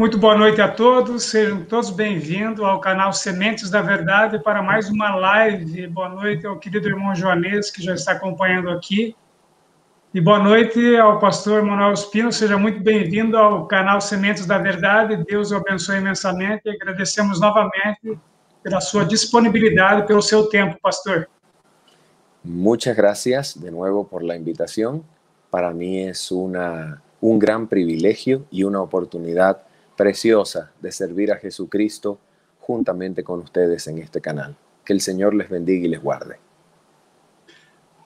Muito boa noite a todos, sejam todos bem-vindos ao canal Sementes da Verdade para mais uma live. Boa noite ao querido irmão Joanês, que já está acompanhando aqui. E boa noite ao pastor Manuel Espino, seja muito bem-vindo ao canal Sementes da Verdade. Deus o abençoe imensamente e agradecemos novamente pela sua disponibilidade, pelo seu tempo, pastor. Muchas gracias de nuevo por la invitación. Para mí es una, un gran privilegio y una oportunidad preciosa de servir a Jesucristo juntamente con ustedes en este canal. Que el Señor les bendiga y les guarde.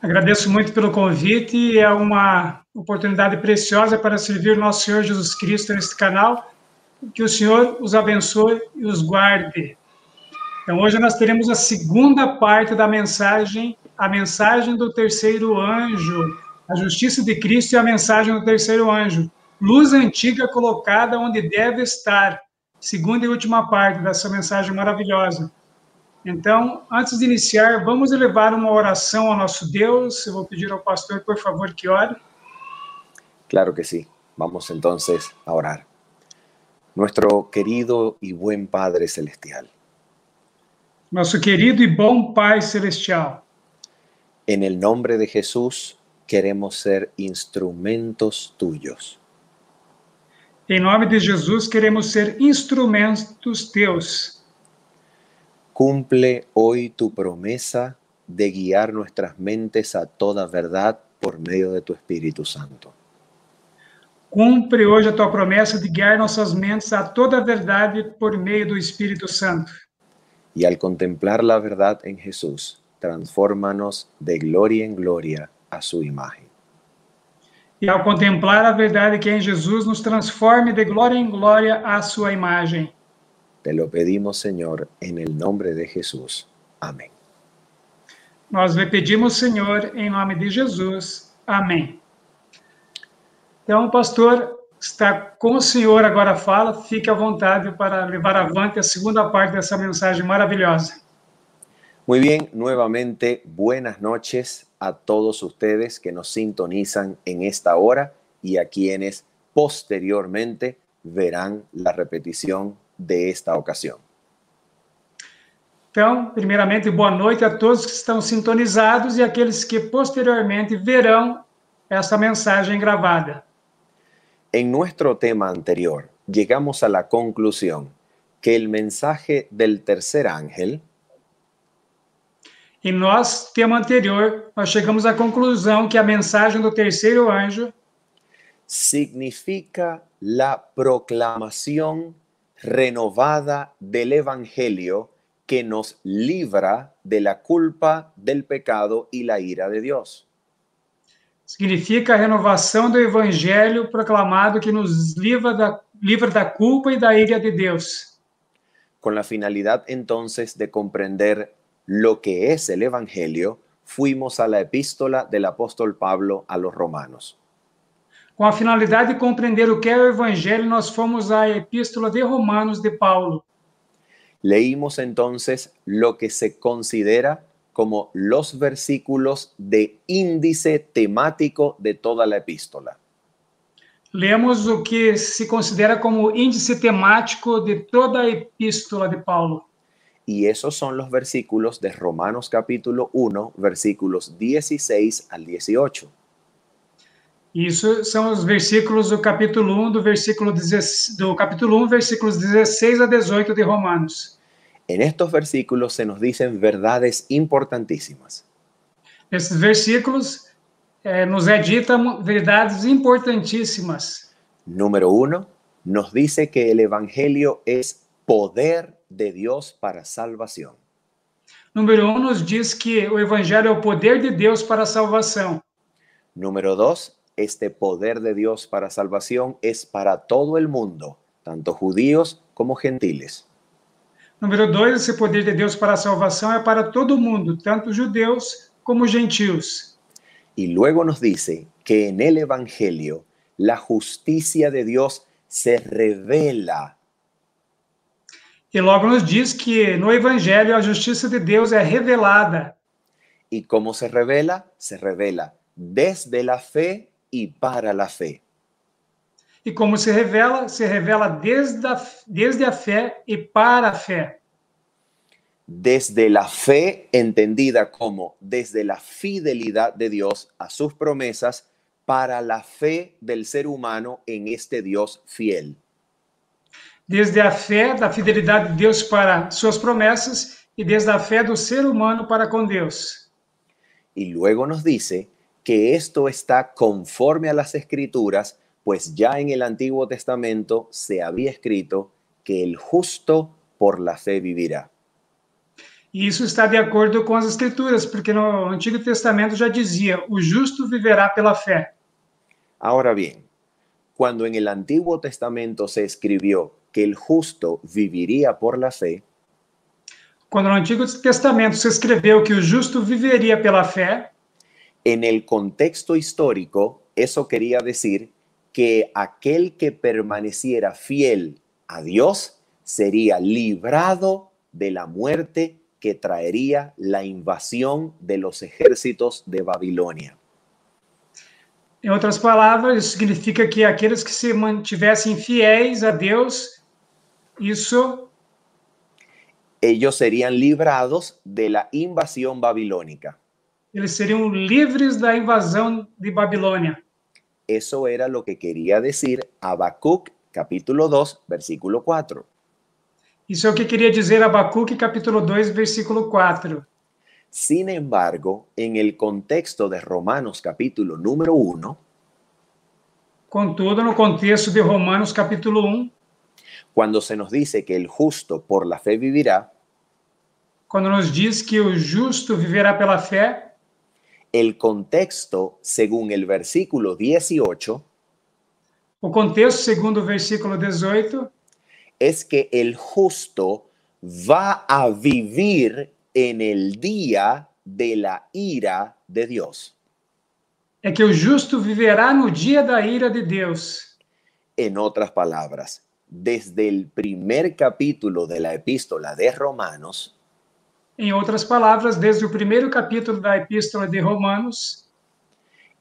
Agradeço muito pelo convite, é uma oportunidade preciosa para servir nosso Senhor Jesus Cristo neste canal. Que o Senhor os abençoe e os guarde. Então, hoje nós teremos a segunda parte da mensagem, a mensagem do terceiro anjo, a justiça de Cristo e a mensagem do terceiro anjo luz antiga colocada onde deve estar, segunda e última parte dessa mensagem maravilhosa. Então, antes de iniciar, vamos elevar uma oração ao nosso Deus. Eu vou pedir ao pastor, por favor, que ore. Claro que sim. Vamos então a orar. Nuestro querido y buen Padre celestial. Nuestro querido y buen Pai celestial. En el nombre de Jesús queremos ser instrumentos tuyos En em nombre de Jesús queremos ser instrumentos teus. Cumple hoy tu promesa de guiar nuestras mentes a toda verdad por medio de tu Espíritu Santo. Cumple hoy a tua promessa de guiar nuestras mentes a toda verdade por meio do Espíritu Santo. Y al contemplar la verdad en Jesús, transfórmanos de gloria en gloria a su imagen. e ao contemplar a verdade que é em Jesus, nos transforme de glória em glória à sua imagem. Te lo pedimos, Senhor, em nome de Jesus. Amém. Nós lhe pedimos, Senhor, em nome de Jesus. Amém. Então, pastor, está com o senhor agora fala, fique à vontade para levar avante a segunda parte dessa mensagem maravilhosa. Muy bien, nuevamente buenas noches a todos ustedes que nos sintonizan en esta hora y a quienes posteriormente verán la repetición de esta ocasión. Então, primeramente, boa noite a todos que están sintonizados e aqueles que posteriormente verán esta mensaje gravada. En nuestro tema anterior, llegamos a la conclusión que el mensaje del tercer ángel E nós, tema anterior, nós chegamos à conclusão que a mensagem do terceiro anjo significa a proclamação renovada do Evangelho que nos livra de la culpa, del pecado e la ira de Deus. Significa a renovação do Evangelho proclamado que nos livra da, livra da culpa e da ira de Deus. Com a finalidade, então, de compreender lo que es el Evangelio, fuimos a la epístola del apóstol Pablo a los romanos. Con la finalidad de comprender lo que el Evangelio, nos fuimos fomos la Epístola de Romanos de Paulo. Leímos entonces lo que se considera como los versículos de índice temático de toda la epístola. Leemos lo que se considera como índice temático de toda la Epístola de Paulo. Y esos son los versículos de Romanos capítulo 1, versículos 16 al 18. Isso son los versículos del capítulo 1, um, versículo, capítulo 1, um, versículos 16 a 18 de Romanos. En estos versículos se nos dicen verdades importantísimas. estos versículos eh, nos é verdades importantísimas. Número uno, nos dice que el evangelio es poder de Dios para salvación. Número uno nos dice que el evangelio es el poder de Dios para salvación. Número dos, este poder de Dios para salvación es para todo el mundo, tanto judíos como gentiles. Número 2, este poder de Dios para salvación es para todo el mundo, tanto judíos como gentiles. Y luego nos dice que en el evangelio la justicia de Dios se revela E logo nos diz que no Evangelho a justiça de Deus é revelada. E como se revela? Se revela desde a fé e para a fé. E como se revela? Se revela desde a, desde a fé e para a fé. Desde a fe entendida como desde a fidelidade de Deus a sus promessas para a fe del ser humano en este Deus fiel desde a fé da fidelidade de Deus para suas promessas e desde a fé do ser humano para com Deus. E luego nos dice que esto está conforme a las escrituras, pues ya en el Antiguo Testamento se había escrito que el justo por la fe vivirá. E isso está de acordo com as escrituras, porque no Antigo Testamento já dizia o justo viverá pela fé. Agora bem, quando em el Antiguo Testamento se escreveu que el justo viviría por la fe. Cuando el Antiguo Testamento se escreveu que el justo por pela fe... en el contexto histórico, eso quería decir que aquel que permaneciera fiel a Dios sería librado de la muerte que traería la invasión de los ejércitos de Babilonia. En otras palabras, significa que aquellos que se mantuviesen fieles a Dios... Eso. Ellos serían librados de la invasión babilónica. Ellos serían libres de la invasión de Babilonia. Eso era lo que quería decir Habacuc, capítulo 2, versículo 4. Eso é o que quería decir Abacuque capítulo 2, versículo 4. Sin embargo, en el contexto de Romanos capítulo número 1, contudo no contexto de Romanos capítulo 1, um, cuando se nos dice que el justo por la fe vivirá, cuando nos dice que el justo vivirá por la fe, el contexto, según el versículo 18, o contexto, segundo el versículo 18, es que el justo va a vivir en el día de la ira de Dios. Es que el justo vivirá en el día de la ira de Dios. En otras palabras, desde el primer capítulo de la epístola de Romanos. En otras palabras, desde el primer capítulo de la epístola de Romanos.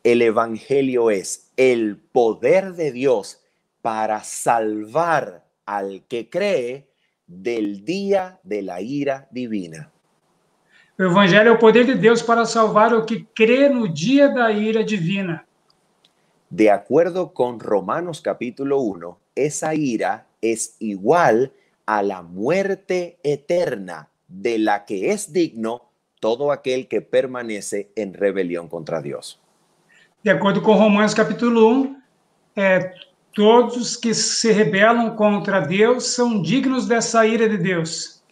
El Evangelio es el poder de Dios para salvar al que cree del día de la ira divina. El Evangelio es el poder de Dios para salvar al que cree el no día da ira divina. De acuerdo con Romanos capítulo 1 esa ira es igual a la muerte eterna de la que es digno todo aquel que permanece en rebelión contra Dios. De acuerdo con Romanos capítulo 1, eh, todos que se rebelan contra Dios son dignos de esa ira de Dios.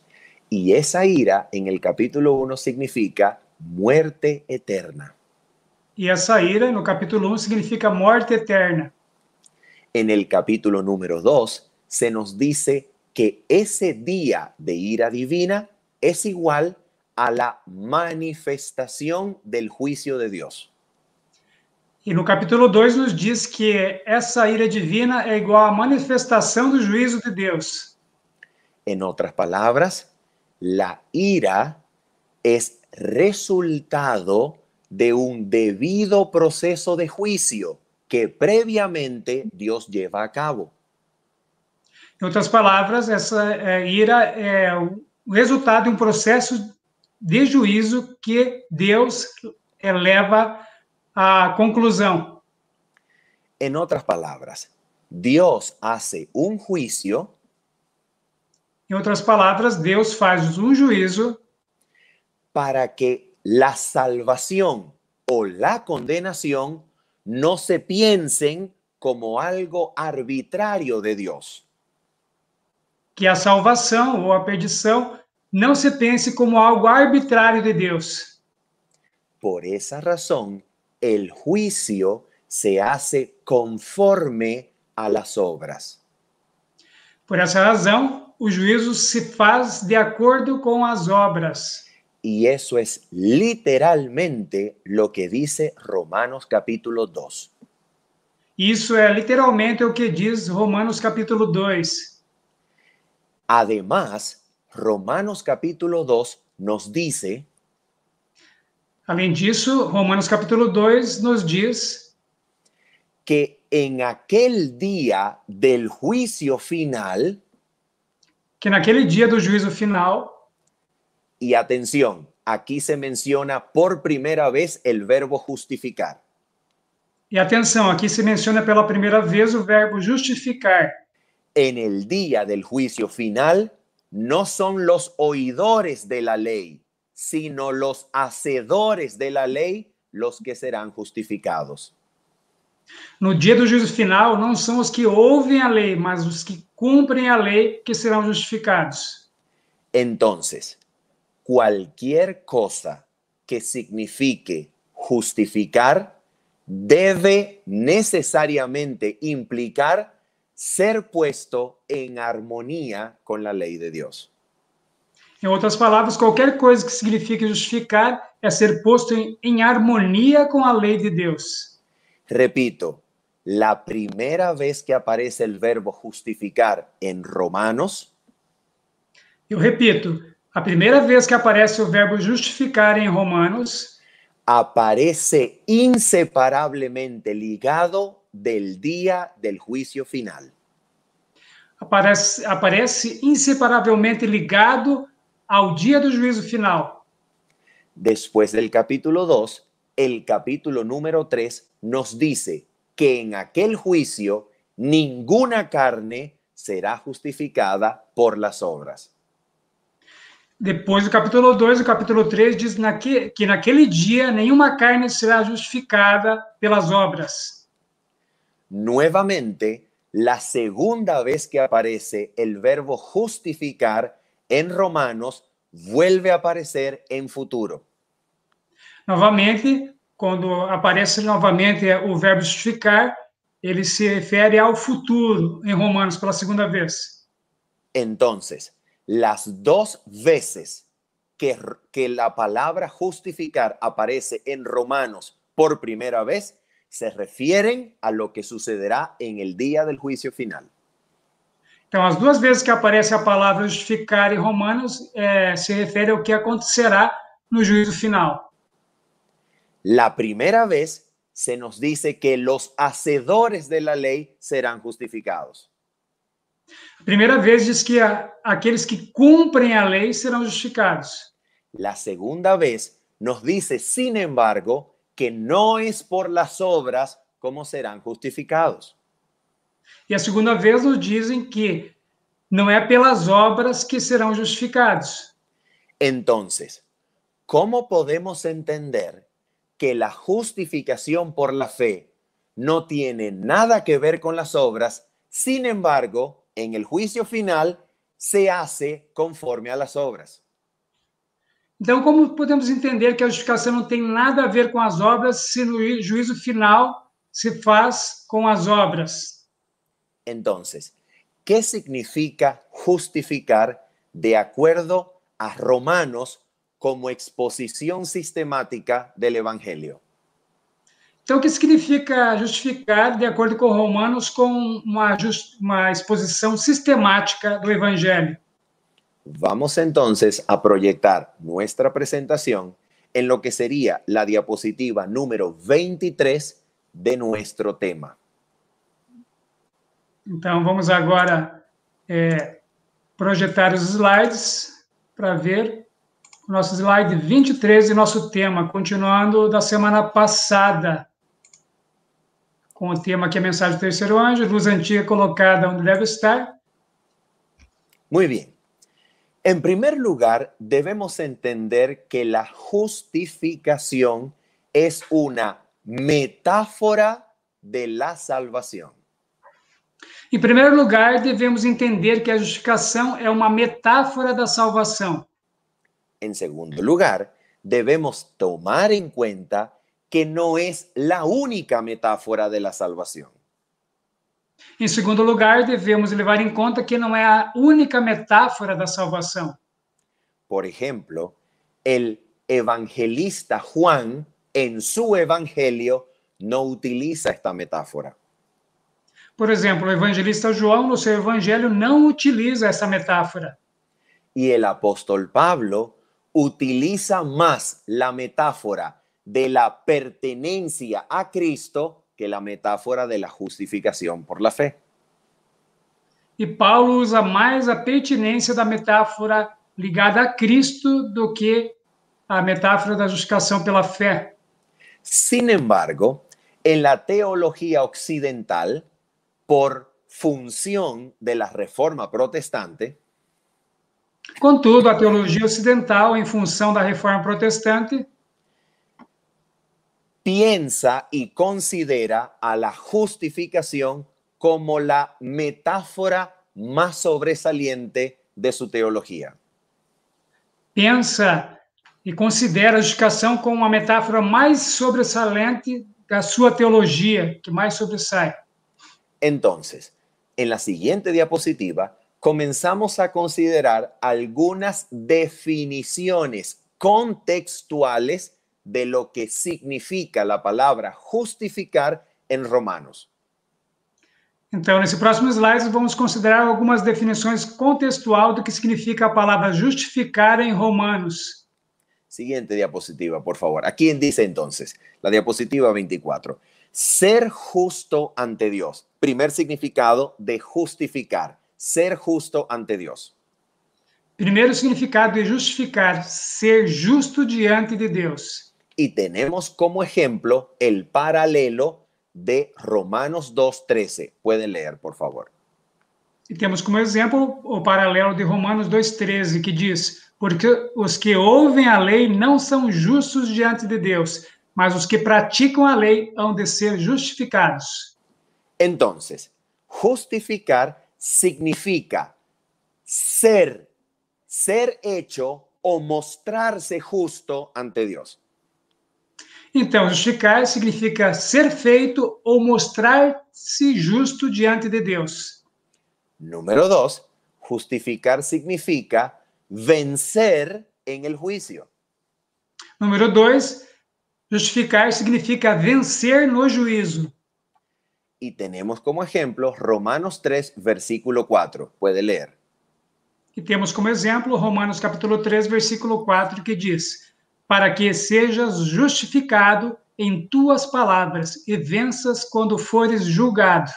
Y esa ira, en el capítulo 1, significa muerte eterna. Y esa ira, en el capítulo 1, significa muerte eterna en el capítulo número 2, se nos dice que ese día de ira divina es igual a la manifestación del juicio de Dios. en el capítulo 2 nos dice que esa ira divina es igual la manifestación del juicio de Dios. En otras palabras, la ira es resultado de un debido proceso de juicio que previamente Dios lleva a cabo. En em otras palabras, esa eh, ira es el um resultado de un um proceso de juicio que Dios eleva a conclusión. En otras palabras, Dios hace un juicio. En em otras palabras, Dios hace un um juicio. para que la salvación o la condenación no se piensen como algo arbitrário de Deus. Que a salvação ou a perdição não se pense como algo arbitrário de Deus. Por essa razão, o juicio se hace conforme a las obras. Por essa razão, o juízo se faz de acordo com as obras. Y eso es literalmente lo que dice Romanos capítulo 2. Eso es literalmente lo que dice Romanos capítulo 2. Además, Romanos capítulo 2 nos dice Além disso, Romanos capítulo 2 nos diz que en aquel día del juicio final que naquele día del juicio final y atención, aquí se menciona por primera vez el verbo justificar. Y e atención, aquí se menciona pela primera vez el verbo justificar. En el día del juicio final, no son los oidores de la ley, sino los hacedores de la ley los que serán justificados. No día del juicio final, no son los que ouvem a lei, mas os que cumprem a lei que serán justificados. Entonces, cualquier cosa que signifique justificar debe necesariamente implicar ser puesto en armonía con la ley de Dios. En em otras palabras, cualquier cosa que signifique justificar es ser puesto en em, em armonía con la ley de Dios. Repito, la primera vez que aparece el verbo justificar en Romanos. Yo repito, a primeira vez que aparece el verbo justificar en em Romanos aparece inseparablemente ligado del día del juicio final. Aparece, aparece ligado al día del juicio final. Después del capítulo 2, el capítulo número 3 nos dice que en aquel juicio ninguna carne será justificada por las obras. Depois do capítulo 2, o capítulo 3 diz naque, que naquele dia nenhuma carne será justificada pelas obras. Nuevamente, la segunda vez que aparece el verbo justificar en Romanos, vuelve a aparecer en futuro. Novamente, quando aparece novamente o verbo justificar, ele se refere ao futuro em Romanos pela segunda vez. Entonces, Las dos veces que, la palabra justificar aparece en Romanos por primera vez, se refieren a lo que sucederá en el día del juicio final. Entonces, las dos veces que aparece la palabra justificar en em Romanos se se a lo que acontecerá en el juicio final. La primera vez se nos dice que los hacedores de la ley serán justificados. Primera vez dice que aquellos que cumplen la ley serán justificados. La segunda vez nos dice, sin embargo, que no es por las obras como serán justificados. Y e la segunda vez nos dicen que es por pelas obras que serán justificados. Entonces, ¿cómo podemos entender que la justificación por la fe no tiene nada que ver con las obras, sin embargo, en el juicio final se hace conforme a las obras. Entonces, ¿cómo podemos entender que a justificación no tiene nada a ver con las obras si el juicio final se hace con las obras? Entonces, ¿qué significa justificar de acuerdo a Romanos como exposición sistemática del Evangelio? Então, o que significa justificar, de acordo com Romanos, com uma, just, uma exposição sistemática do Evangelho? Vamos então a projetar nossa apresentação em lo que seria a diapositiva número 23 de nosso tema. Então, vamos agora é, projetar os slides para ver o nosso slide 23 e nosso tema, continuando da semana passada com o tema que é a mensagem do terceiro anjo, luz antiga colocada onde deve estar. muito bem em primeiro lugar, devemos entender que a justificação é uma metáfora de salvação. Em primeiro lugar, devemos entender que a justificação é uma metáfora da salvação. Em segundo lugar, devemos tomar em conta que no es la única metáfora de la salvación. En em segundo lugar, debemos llevar en em cuenta que no es la única metáfora de la salvación. Por ejemplo, el evangelista Juan, en su evangelio, no utiliza esta metáfora. Por ejemplo, el evangelista Juan, en su evangelio, no utiliza esta metáfora. Y el apóstol Pablo utiliza más la metáfora de la pertenencia a Cristo que la metáfora de la justificación por la fe. y e Paulo usa la a de da metáfora ligada a Cristo do que a metáfora da justificação pela fé. Sin embargo, en la teología occidental, por función de la reforma protestante, Contudo, a teologia ocidental, em função da reforma protestante, piensa y considera a la justificación como la metáfora más sobresaliente de su teología. Piensa y e considera a justificación como la metáfora más sobresaliente de su teología, que más sobresale. Entonces, en la siguiente diapositiva comenzamos a considerar algunas definiciones contextuales de lo que significa la palabra justificar en Romanos. Entonces, en este próximo slide, vamos a considerar definiciones definições contextual do que significa la palabra justificar en em Romanos. Siguiente diapositiva, por favor. ¿A quién dice entonces, la diapositiva 24. Ser justo ante Dios. Primer significado de justificar. Ser justo ante Dios. Primer significado de justificar, ser justo diante de Dios y tenemos como ejemplo el paralelo de Romanos 2.13. Pueden leer, por favor. Y tenemos como ejemplo o paralelo de Romanos 2,13, que dice Porque los que ouvem la ley no son justos diante de Dios, mas os que praticam la ley han de ser justificados. Entonces, justificar significa ser, ser hecho o mostrarse justo ante Dios. Então, justificar significa ser feito ou mostrar-se justo diante de Deus. Número dois, justificar significa vencer em el juicio. Número dois, justificar significa vencer no juízo. E temos como exemplo Romanos 3, versículo 4. Pode ler. E temos como exemplo Romanos capítulo 3, versículo 4, que diz: para que sejas justificado em tuas palavras e venças quando fores julgado.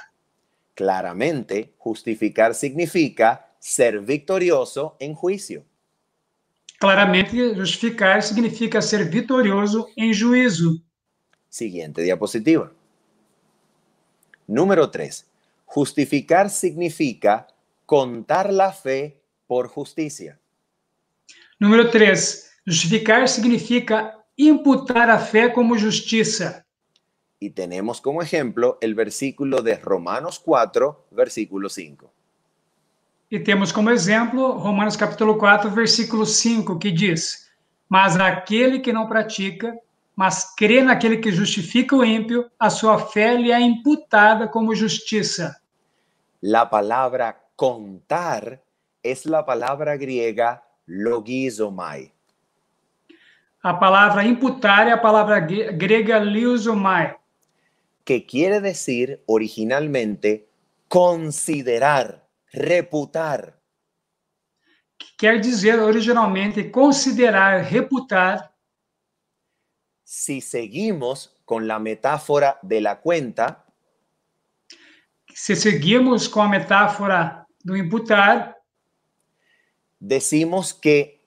Claramente, justificar significa ser vitorioso em juízo. Claramente, justificar significa ser vitorioso em juízo. Siguiente diapositiva. Número 3. Justificar significa contar la fe por justicia. Número 3. Justificar significa imputar a fé como justiça. E temos como exemplo o versículo de Romanos 4, versículo 5. E temos como exemplo Romanos capítulo 4, versículo 5, que diz: Mas aquele que não pratica, mas crê naquele que justifica o ímpio, a sua fé lhe é imputada como justiça. A palavra contar é a palavra grega logizomai, a palavra imputar é a palavra grega liusomai. Que quer dizer originalmente considerar, reputar. Que quer dizer originalmente considerar, reputar. se seguimos com a metáfora de la cuenta. Se seguimos com a metáfora do imputar. Decimos que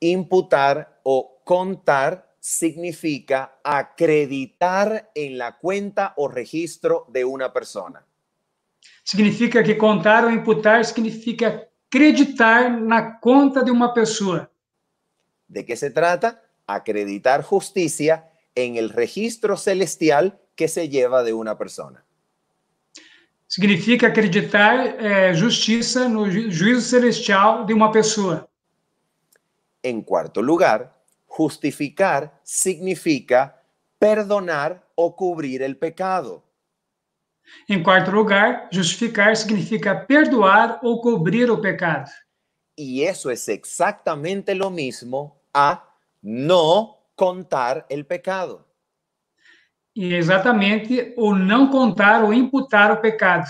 imputar o contar significa acreditar en la cuenta o registro de una persona. Significa que contar o imputar significa acreditar en la cuenta de una persona. ¿De qué se trata? Acreditar justicia en el registro celestial que se lleva de una persona. Significa acreditar eh, justicia en el juicio celestial de una persona. En cuarto lugar, Justificar significa perdonar o cubrir el pecado. En em cuarto lugar, justificar significa perdoar o cubrir o pecado. Y eso es exactamente lo mismo a no contar el pecado. y e exactamente o no contar o imputar o pecado.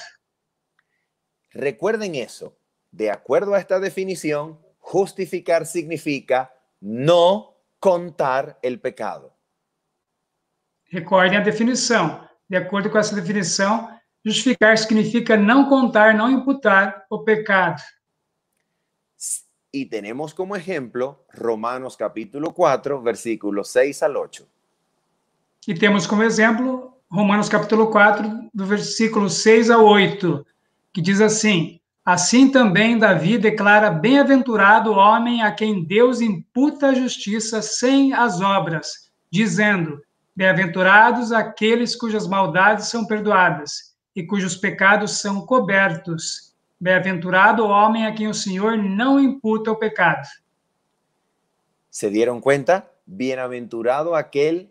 Recuerden eso. De acuerdo a esta definición, justificar significa no contar o pecado. Recordem a definição. De acordo com essa definição, justificar significa não contar, não imputar o pecado. E temos como exemplo Romanos capítulo 4, versículos 6 ao 8. E temos como exemplo Romanos capítulo 4, do versículo 6 a 8, que diz assim: Assim também Davi declara: Bem-aventurado o homem a quem Deus imputa a justiça sem as obras, dizendo: Bem-aventurados aqueles cujas maldades são perdoadas e cujos pecados são cobertos. Bem-aventurado o homem a quem o Senhor não imputa o pecado. ¿Se dieron cuenta? aventurado aquele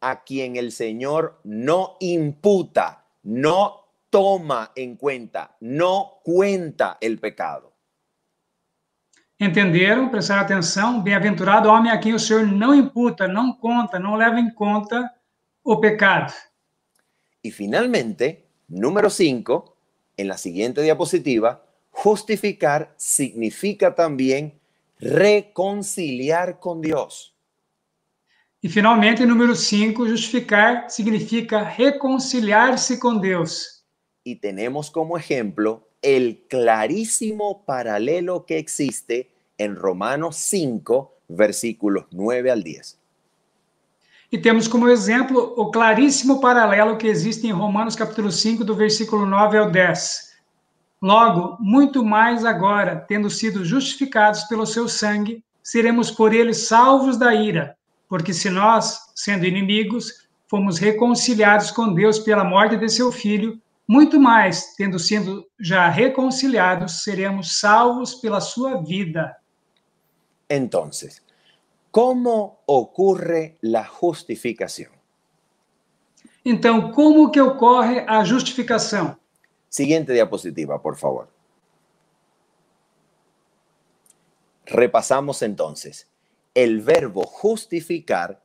a quem o Senhor não imputa, não toma en cuenta, no cuenta el pecado. Entenderam? Prestar atención. Bienaventurado hombre homem a quien o Señor no imputa, no conta, no leva en em cuenta o pecado. Y finalmente, número 5, en la siguiente diapositiva, justificar significa también reconciliar con Dios. Y finalmente, número 5, justificar significa reconciliarse con Dios. y tenemos como ejemplo el clarísimo paralelo que existe en Romanos 5, versículos 9 al 10. E temos como exemplo o claríssimo paralelo que existe em Romanos capítulo 5, do versículo 9 ao 10. Logo, muito mais agora, tendo sido justificados pelo seu sangue, seremos por ele salvos da ira, porque se nós, sendo inimigos, fomos reconciliados com Deus pela morte de seu filho, muito mais, tendo sido já reconciliados, seremos salvos pela sua vida. Então, como ocorre a justificação? Então, como que ocorre a justificação? Seguinte diapositiva, por favor. Repasamos então, o verbo justificar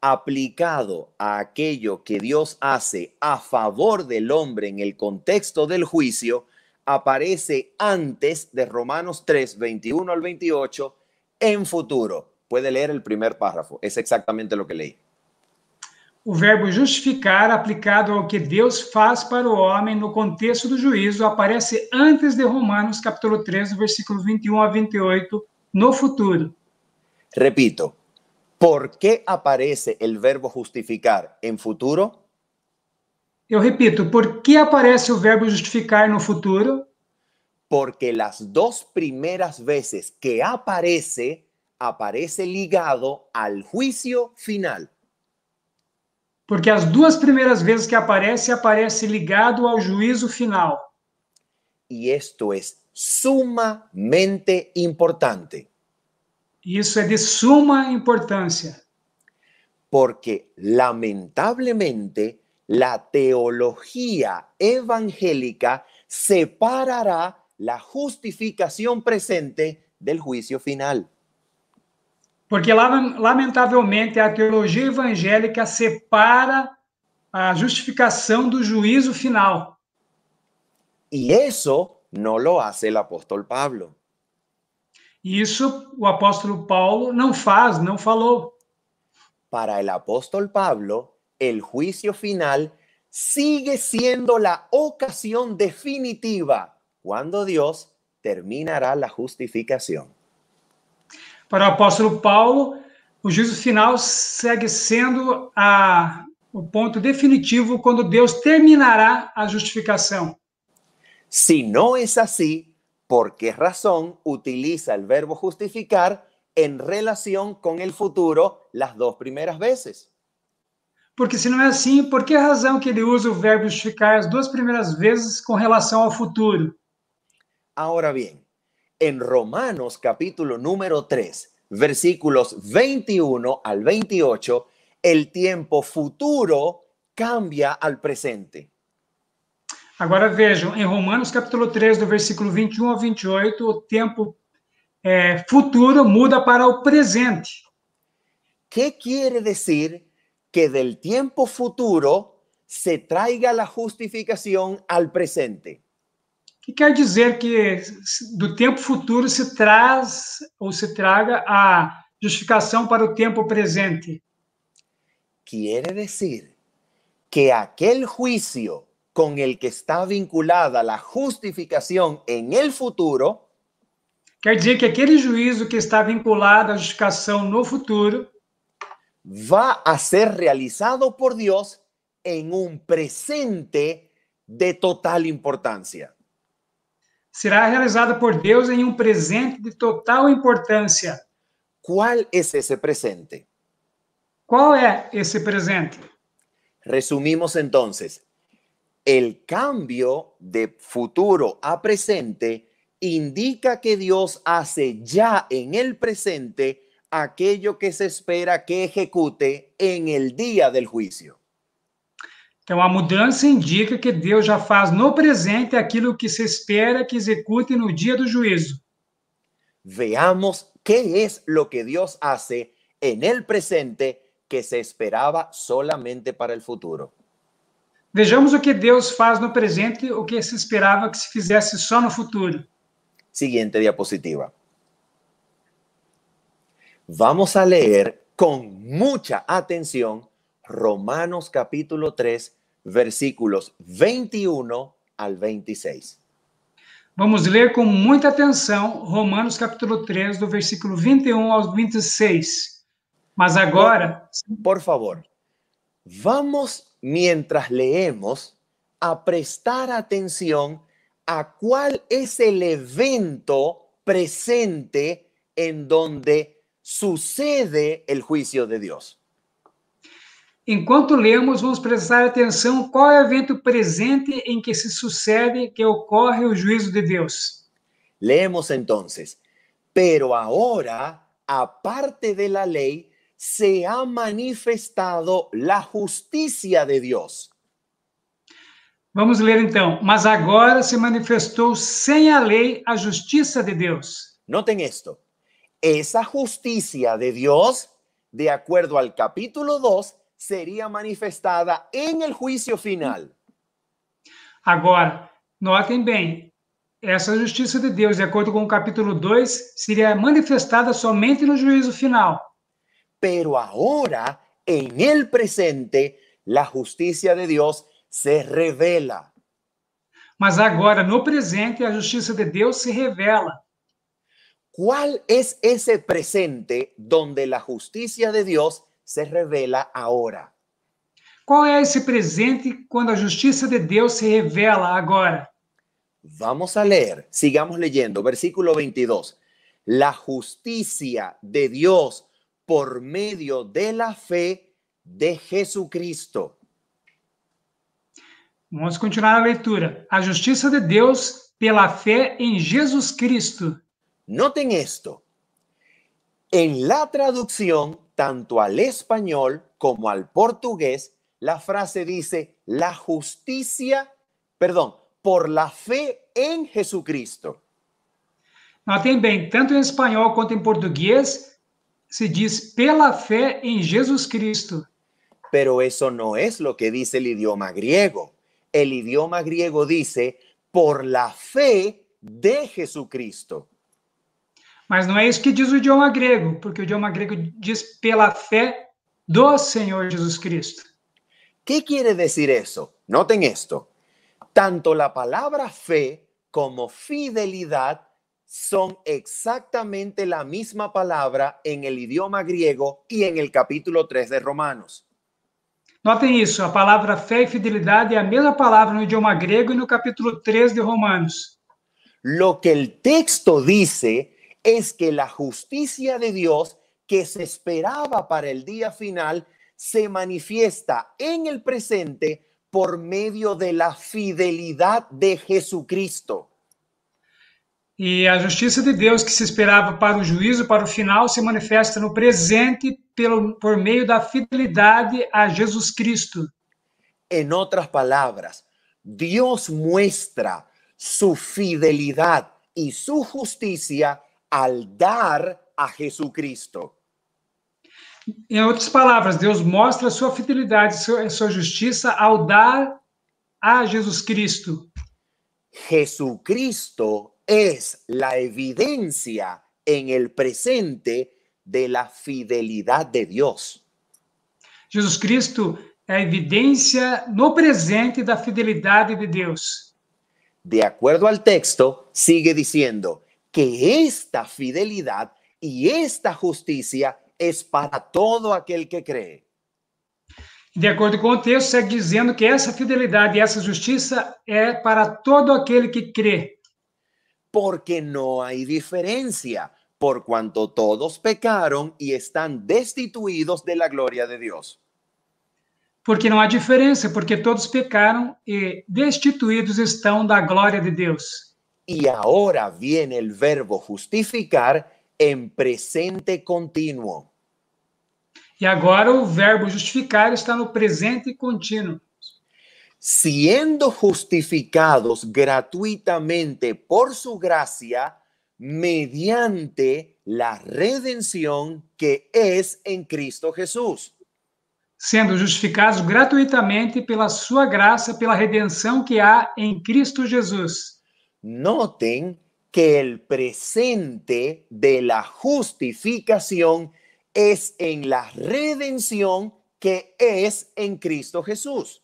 aplicado a aquello que Dios hace a favor del hombre en el contexto del juicio, aparece antes de Romanos 3, 21 al 28, en futuro. Puede leer el primer párrafo, es exactamente lo que leí. O verbo justificar, aplicado ao que Dios faz para o homem no contexto del juízo, aparece antes de Romanos capítulo 3, versículo 21 e um a 28, e no futuro. Repito, ¿Por qué aparece el verbo justificar en futuro? Yo repito, por qué aparece el verbo justificar no futuro? Porque las dos primeras veces que aparece, aparece ligado al juicio final. Porque las dos primeras veces que aparece, aparece ligado al juicio final. Y esto es sumamente importante eso es de suma importancia Porque, lamentablemente, la teología evangélica separará la justificación presente del juicio final. Porque lamentablemente la teología evangélica separa a justificación do juízo final. y eso no lo hace el apóstol Pablo. isso o apóstolo Paulo não faz, não falou. Para o apóstolo Pablo, o juízo final sigue sendo a ocasião definitiva quando Deus terminará a justificação. Para o apóstolo Paulo, o juízo final segue sendo a, o ponto definitivo quando Deus terminará a justificação. Se não é assim, por qué razón utiliza el verbo justificar en relación con el futuro las dos primeras veces. Porque si no es así, por qué razón que él usa el verbo justificar las dos primeras veces con relación al futuro? Ahora bien, en Romanos capítulo número 3, versículos 21 al 28, el tiempo futuro cambia al presente. Agora vejam, em Romanos capítulo 3, do versículo 21 ao 28, o tempo é, futuro muda para o presente. Que quer dizer que del tempo futuro se traiga a justificação ao presente? Que quer dizer que do tempo futuro se traz ou se traga a justificação para o tempo presente? Quer dizer que aquele juízo con el que está vinculada la justificación en el futuro. Quer decir que aquele juízo que está vinculado à justificação no futuro va a ser realizado por Dios en un presente de total importancia. Será realizado por Dios en em un um presente de total importancia. ¿Cuál es ese presente? ¿Cuál es ese presente? Resumimos entonces, el cambio de futuro a presente indica que Dios hace ya en el presente aquello que se espera que ejecute en el día del juicio. Entonces, la mudança indica que Dios ya faz no presente aquilo que se espera que execute no dia do juicio. Veamos qué es lo que Dios hace en el presente que se esperaba solamente para el futuro. Vejamos o que Deus faz no presente, o que se esperava que se fizesse só no futuro. Siguiente diapositiva. Vamos a leer con mucha atención Romanos capítulo 3, versículos 21 al 26. Vamos ler com muita atenção Romanos capítulo 3, do versículo 21 ao 26. Mas agora. Por, por favor, vamos mientras leemos a prestar atención a cuál es el evento presente en donde sucede el juicio de Dios. cuanto leemos, vamos a prestar atención cuál es el evento presente en em que se sucede que ocurre el juicio de Dios. Leemos entonces, pero ahora, aparte de la ley, se ha manifestado la justicia de Dios. Vamos ler então. Mas agora se manifestou sem a lei a justiça de Deus. Notem esto. essa justiça de Deus, de com o capítulo 2, seria manifestada em el juicio final. Agora, notem bem, essa justiça de Deus, de acordo com o capítulo 2, seria manifestada somente no juízo final. pero ahora, en el presente, la justicia de Dios se revela. Mas agora, no presente, la justicia de Dios se revela. ¿Cuál es ese presente donde la justicia de Dios se revela ahora? ¿Cuál es ese presente cuando la justicia de Dios se revela ahora? Vamos a leer, sigamos leyendo, versículo 22. La justicia de Dios por medio de la fe de Jesucristo. Vamos a continuar la lectura. La justicia de Dios por fe fe en em Jesucristo. Noten esto. En la traducción, tanto al español como al portugués, la frase dice la justicia, perdón, por la fe en Jesucristo. Noten bien, tanto en em español como en em portugués, se dice pela fe en em Jesucristo. Cristo. Pero eso no es lo que dice el idioma griego. El idioma griego dice por la fe de Jesucristo. Mas no es lo que dice el idioma griego, porque el idioma griego dice, pela fe do Señor Jesus Cristo. ¿Qué quiere decir eso? Noten esto. Tanto la palabra fe como fidelidad son exactamente la misma palabra en el idioma griego y en el capítulo 3 de Romanos. eso, la palabra fe y fidelidad es la misma palabra en el idioma griego y e en el capítulo 3 de Romanos. Lo que el texto dice es que la justicia de Dios que se esperaba para el día final se manifiesta en el presente por medio de la fidelidad de Jesucristo. E a justiça de Deus que se esperava para o juízo, para o final, se manifesta no presente pelo, por meio da fidelidade a Jesus Cristo. Em outras palavras, Deus mostra sua fidelidade e sua justiça ao dar a Jesus Cristo. Em outras palavras, Deus mostra sua fidelidade e sua justiça ao dar a Jesus Cristo. Jesus Cristo es la evidencia en el presente de la fidelidad de Dios. Jesucristo Cristo evidencia no presente da fidelidade de Dios. De acuerdo al texto, sigue diciendo que esta fidelidad y esta justicia es para todo aquel que cree. De acuerdo con o texto, sigue dizendo que essa fidelidad y e essa justicia es para todo aquel que cree porque no hay diferencia, por cuanto todos pecaron y están destituidos de la gloria de Dios. Porque no hay diferencia, porque todos pecaron y destituidos están de la gloria de Dios. Y ahora viene el verbo justificar en presente continuo. Y ahora el verbo justificar está no presente continuo siendo justificados gratuitamente por su gracia mediante la redención que es en Cristo Jesús. Siendo justificados gratuitamente pela gracia, graça, pela redención que hay en em Cristo Jesús. Noten que el presente de la justificación es en la redención que es en Cristo Jesús.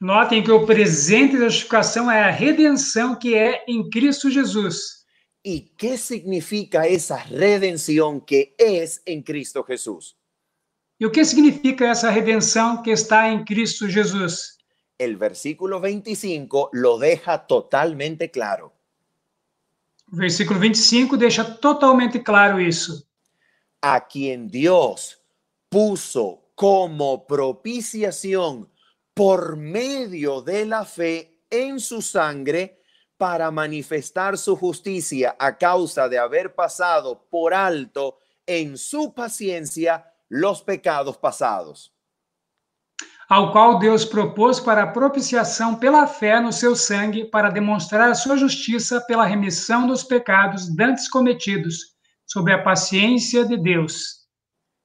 Notem que o presente da justificação é a redenção que é em Cristo Jesus. E que significa essa redenção que é em Cristo Jesus? E o que significa essa redenção que está em Cristo Jesus? El versículo 25 lo deja totalmente claro. O versículo 25 deixa totalmente claro isso. A quien Dios puso como propiciación por medio de la fe en su sangre para manifestar su justicia a causa de haber pasado por alto en su paciencia los pecados pasados. Ao qual Deus propôs para propiciação pela fé no seu sangue, para demonstrar a sua justiça pela remissão dos pecados dantes cometidos, sobre a paciência de Deus.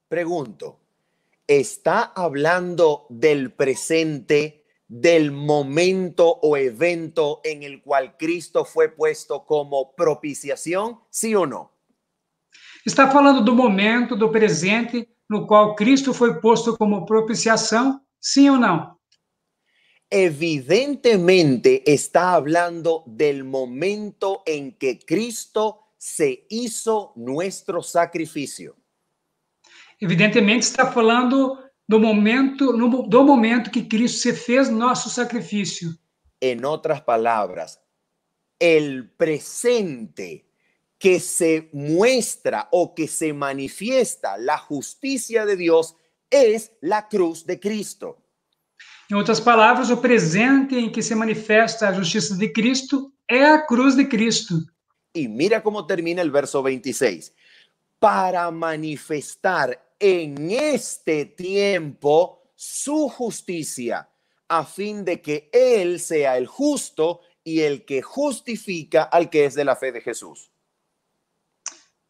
Pergunto: está hablando del presente, del momento o evento en el cual Cristo fue puesto como propiciación, sí o no? Está hablando del momento, do presente, no cual Cristo fue puesto como propiciación, sí o no? Evidentemente está hablando del momento en que Cristo se hizo nuestro sacrificio. Evidentemente, está falando do momento, no, do momento que Cristo se fez nosso sacrifício. Em outras palavras, o presente que se muestra ou que se manifesta a justiça de Deus é a cruz de Cristo. Em outras palavras, o presente em que se manifesta a justiça de Cristo é a cruz de Cristo. E mira como termina o verso 26. Para manifestar en este tiempo su justicia, a fin de que Él sea el justo y el que justifica al que es de la fe de Jesús.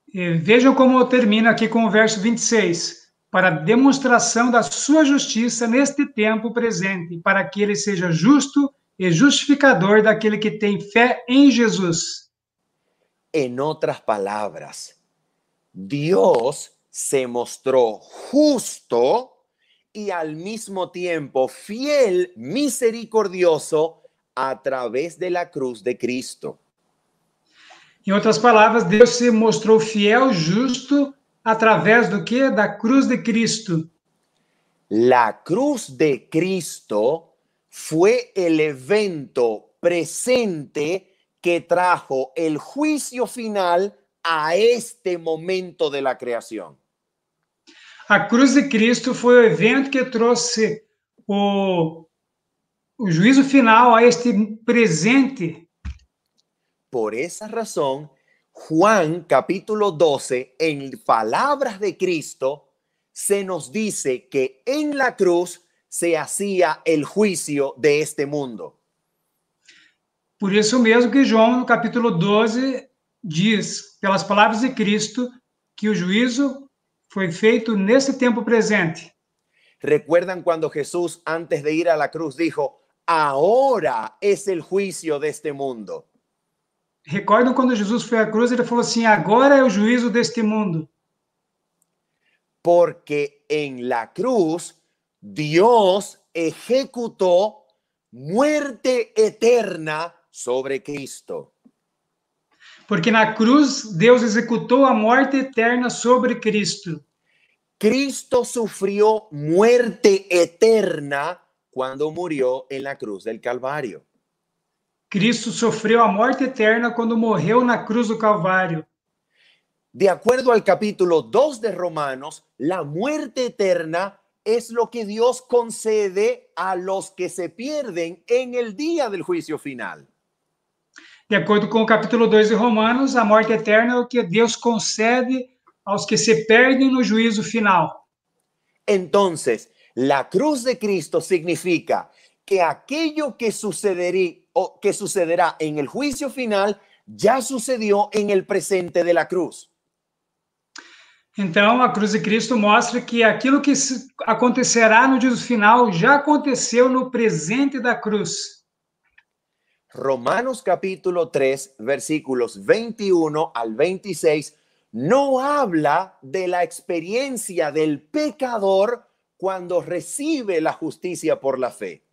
Vejam como termina aqui com o verso 26. Para demonstração da sua justiça neste tempo presente, para que ele seja justo e justificador daquele que tem fé em Jesus. Em outras palavras, Deus se mostró justo y al mismo tiempo fiel, misericordioso a través de la cruz de Cristo. En em otras palabras, Dios se mostró fiel, justo, através qué? De Da cruz de Cristo. La cruz de Cristo fue el evento presente que trajo el juicio final a este momento de la creación. A cruz de Cristo foi o evento que trouxe o, o juízo final a este presente. Por essa razão, Juan capítulo 12, em palavras de Cristo, se nos dice que em la cruz se hacía el juicio de este mundo. Por isso mesmo que João, no capítulo 12, diz, pelas palavras de Cristo, que o juízo hecho en ese tiempo presente. ¿Recuerdan cuando Jesús antes de ir a la cruz dijo, ahora es el juicio de este mundo? Recuerdan cuando Jesús fue a la cruz, dijo así, ahora es el juicio de este mundo. Porque en la cruz Dios ejecutó muerte eterna sobre Cristo porque la cruz Dios ejecutó la muerte eterna sobre Cristo. Cristo sufrió muerte eterna cuando murió en la cruz del Calvario. Cristo sufrió a muerte eterna cuando murió en la cruz del Calvario. De acuerdo al capítulo 2 de Romanos, la muerte eterna es lo que Dios concede a los que se pierden en el día del juicio final. De acordo com o capítulo 2 de Romanos, a morte eterna é o que Deus concede aos que se perdem no juízo final. Então, a cruz de Cristo significa que aquilo que o que sucederá em el juicio final já sucedió en el presente de la cruz. Então, a cruz de Cristo mostra que aquilo que acontecerá no juízo final já aconteceu no presente da cruz. Romanos capítulo 3, versículos 21 al 26, no habla de la experiencia del pecador cuando recibe la justicia por la fe.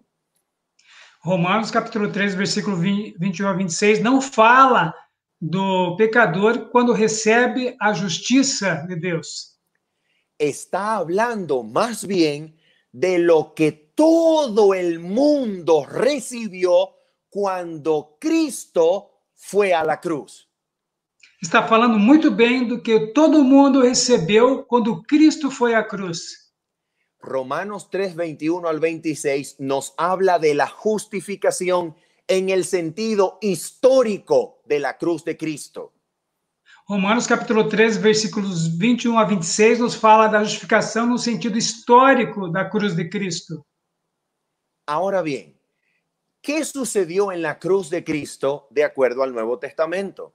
Romanos capítulo 3, versículo 21 al 26, no habla do pecador cuando recibe a justicia de Dios. Está hablando más bien de lo que todo el mundo recibió quando Cristo foi à cruz. Está falando muito bem do que todo mundo recebeu quando Cristo foi à cruz. Romanos 3, 21 ao 26 nos habla de la justificação em el sentido histórico de la cruz de Cristo. Romanos capítulo 3, versículos 21 a 26 nos fala da justificação no sentido histórico da cruz de Cristo. Agora bem, ¿Qué sucedió en la cruz de Cristo de acuerdo al Nuevo Testamento?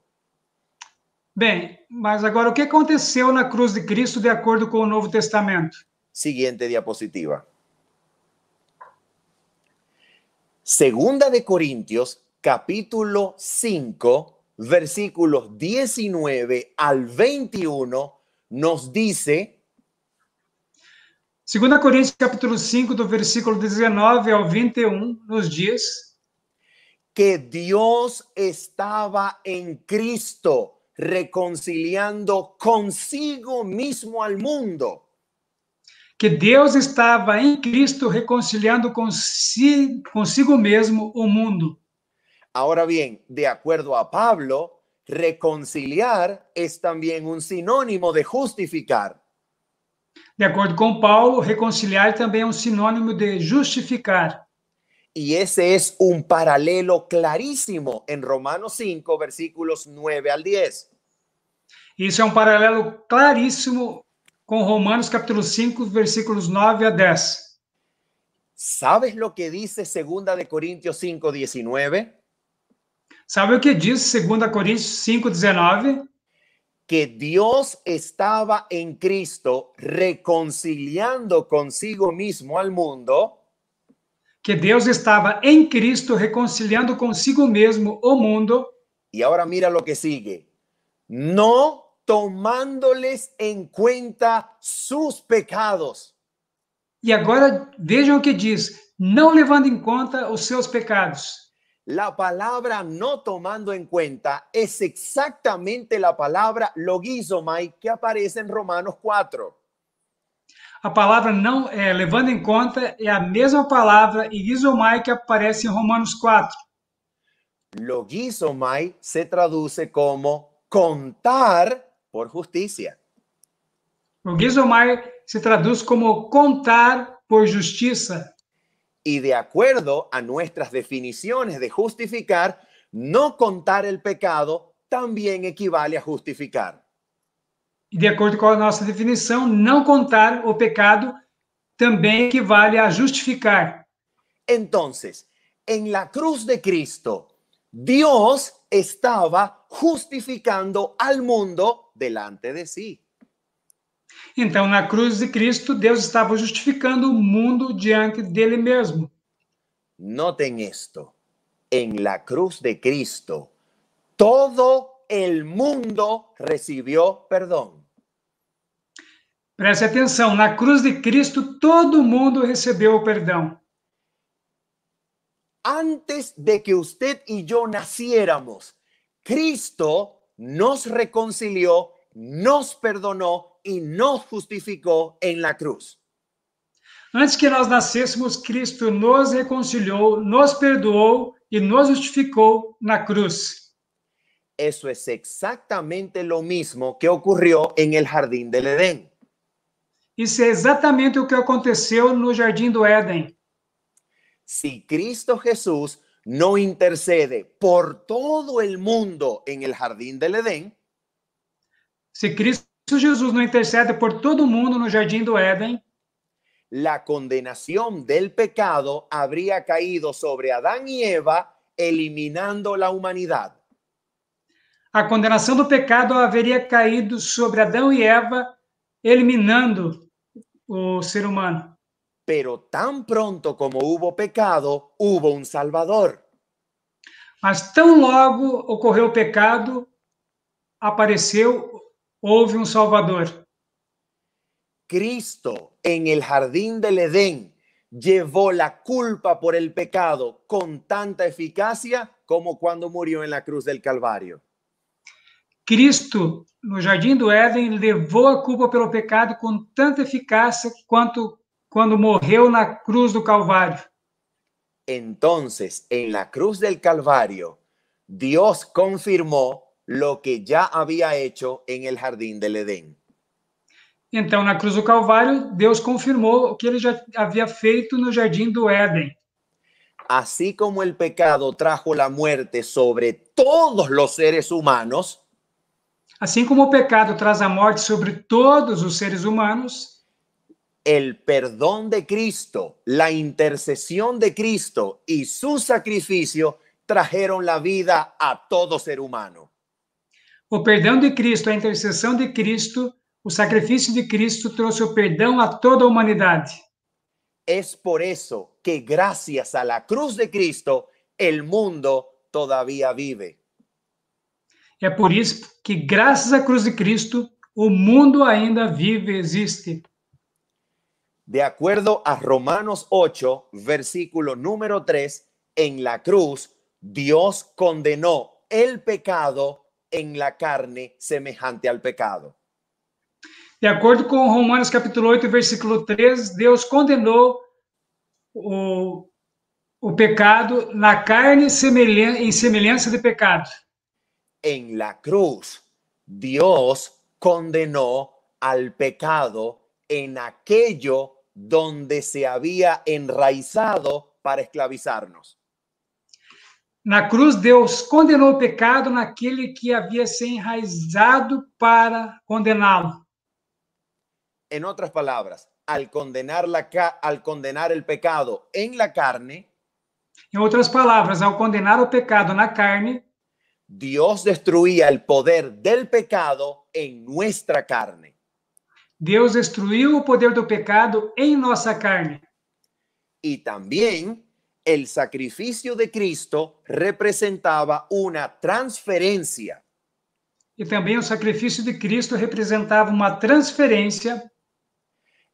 Bien, mas ahora, ¿qué que en la cruz de Cristo de acuerdo con el Nuevo Testamento? Siguiente diapositiva. Segunda de Corintios, capítulo 5, versículos 19 al 21, nos dice Segunda Coríntios capítulo 5, do versículo 19 al 21, nos dice que Dios estaba en Cristo reconciliando consigo mismo al mundo. Que Dios estaba en Cristo reconciliando consigo, consigo mismo o mundo. Ahora bien, de acuerdo a Pablo, reconciliar es también un sinónimo de justificar. De acordo com Paulo, reconciliar também é um sinônimo de justificar. E esse é um paralelo claríssimo em Romanos 5, versículos 9 al 10. Isso é um paralelo claríssimo com Romanos capítulo 5, versículos 9 a 10. ¿Sabes o que diz 2 de Corintios 5, 19? Sabe o que diz 2 Coríntios 5, 19? que Dios estaba en Cristo reconciliando consigo mismo al mundo. Que Dios estaba en Cristo reconciliando consigo mismo o mundo. Y ahora mira lo que sigue. No tomándoles en cuenta sus pecados. Y ahora vean lo que dice. No levando en em cuenta os seus pecados. la palabra no tomando en cuenta es exactamente la palabra logizomai que aparece en Romanos 4. A palavra não é, levando em conta é a mesma palavra logizomai que aparece em Romanos 4. Logizomai se traduce como contar por justicia. Logizomai se traduz como contar por justiça. y de acuerdo a nuestras definiciones de justificar, no contar el pecado también equivale a justificar. Y e de acuerdo con nuestra definición, no contar o pecado también equivale a justificar. Entonces, en la cruz de Cristo, Dios estaba justificando al mundo delante de sí. Então, na cruz de Cristo, Deus estava justificando o mundo diante dele mesmo. Notem esto. em la cruz de Cristo, todo el mundo recibió perdón. Preste atenção, na cruz de Cristo todo mundo recebeu o perdão. Antes de que usted e yo naciéramos, Cristo nos reconcilió, nos perdonó y nos justificó en la cruz. Antes que nos nascêssemos, Cristo nos reconciliou, nos perdoou e nos justificou na cruz. Eso es exactamente lo mismo que ocurrió en el jardín del Edén. Eso es exactamente lo que aconteceu no jardín do Edén. Si Cristo Jesús no intercede por todo el mundo en el jardín del Edén, Si Cristo Jesus não intercede por todo mundo no jardim do Éden, la condenación del pecado habría caído sobre Adán y Eva, eliminando la humanidad. A condenação do pecado haveria caído sobre Adão e Eva, eliminando o ser humano. Pero tan pronto como hubo pecado, hubo un salvador. Mas tão logo ocorreu o pecado, apareceu houve un um Salvador. Cristo en el jardín del Edén llevó la culpa por el pecado con tanta eficacia como cuando murió en la cruz del Calvario. Cristo no jardim do Éden levou a culpa pelo pecado com tanta eficácia quanto quando morreu na cruz do Calvario. Entonces, en la cruz del Calvario, Dios confirmó lo que ya había hecho en el jardín del Edén. E en la cruz o calvario, Dios confirmó lo que ya había hecho feito no jardín do Éden. Así como el pecado trajo la muerte sobre todos los seres humanos, así como pecado traz a morte sobre todos los seres humanos, el perdón de Cristo, la intercesión de Cristo y su sacrificio trajeron la vida a todo ser humano. O perdão de Cristo, a intercessão de Cristo, o sacrifício de Cristo trouxe o perdão a toda a humanidade. É por isso que, graças à cruz de Cristo, o mundo todavía vive. É por isso que, graças à cruz de Cristo, o mundo ainda vive, existe. De acordo a Romanos 8, versículo número 3, em la cruz, Deus condenou o pecado en la carne semejante al pecado. De acuerdo con Romanos capítulo 8, versículo 3, Dios condenó o, pecado la carne en semejanza de pecado. En la cruz, Dios condenó al pecado en aquello donde se había enraizado para esclavizarnos. Na cruz, Deus condenou o pecado naquele que havia se enraizado para condená-lo. Em outras palavras, ao condenar, la al condenar el pecado em la carne, em outras palavras, ao condenar o pecado na carne, Deus destruía o poder do pecado em nossa carne. Deus destruiu o poder do pecado em nossa carne. E também el sacrificio de Cristo representaba una transferencia. Y e también el sacrificio de Cristo representaba una transferencia.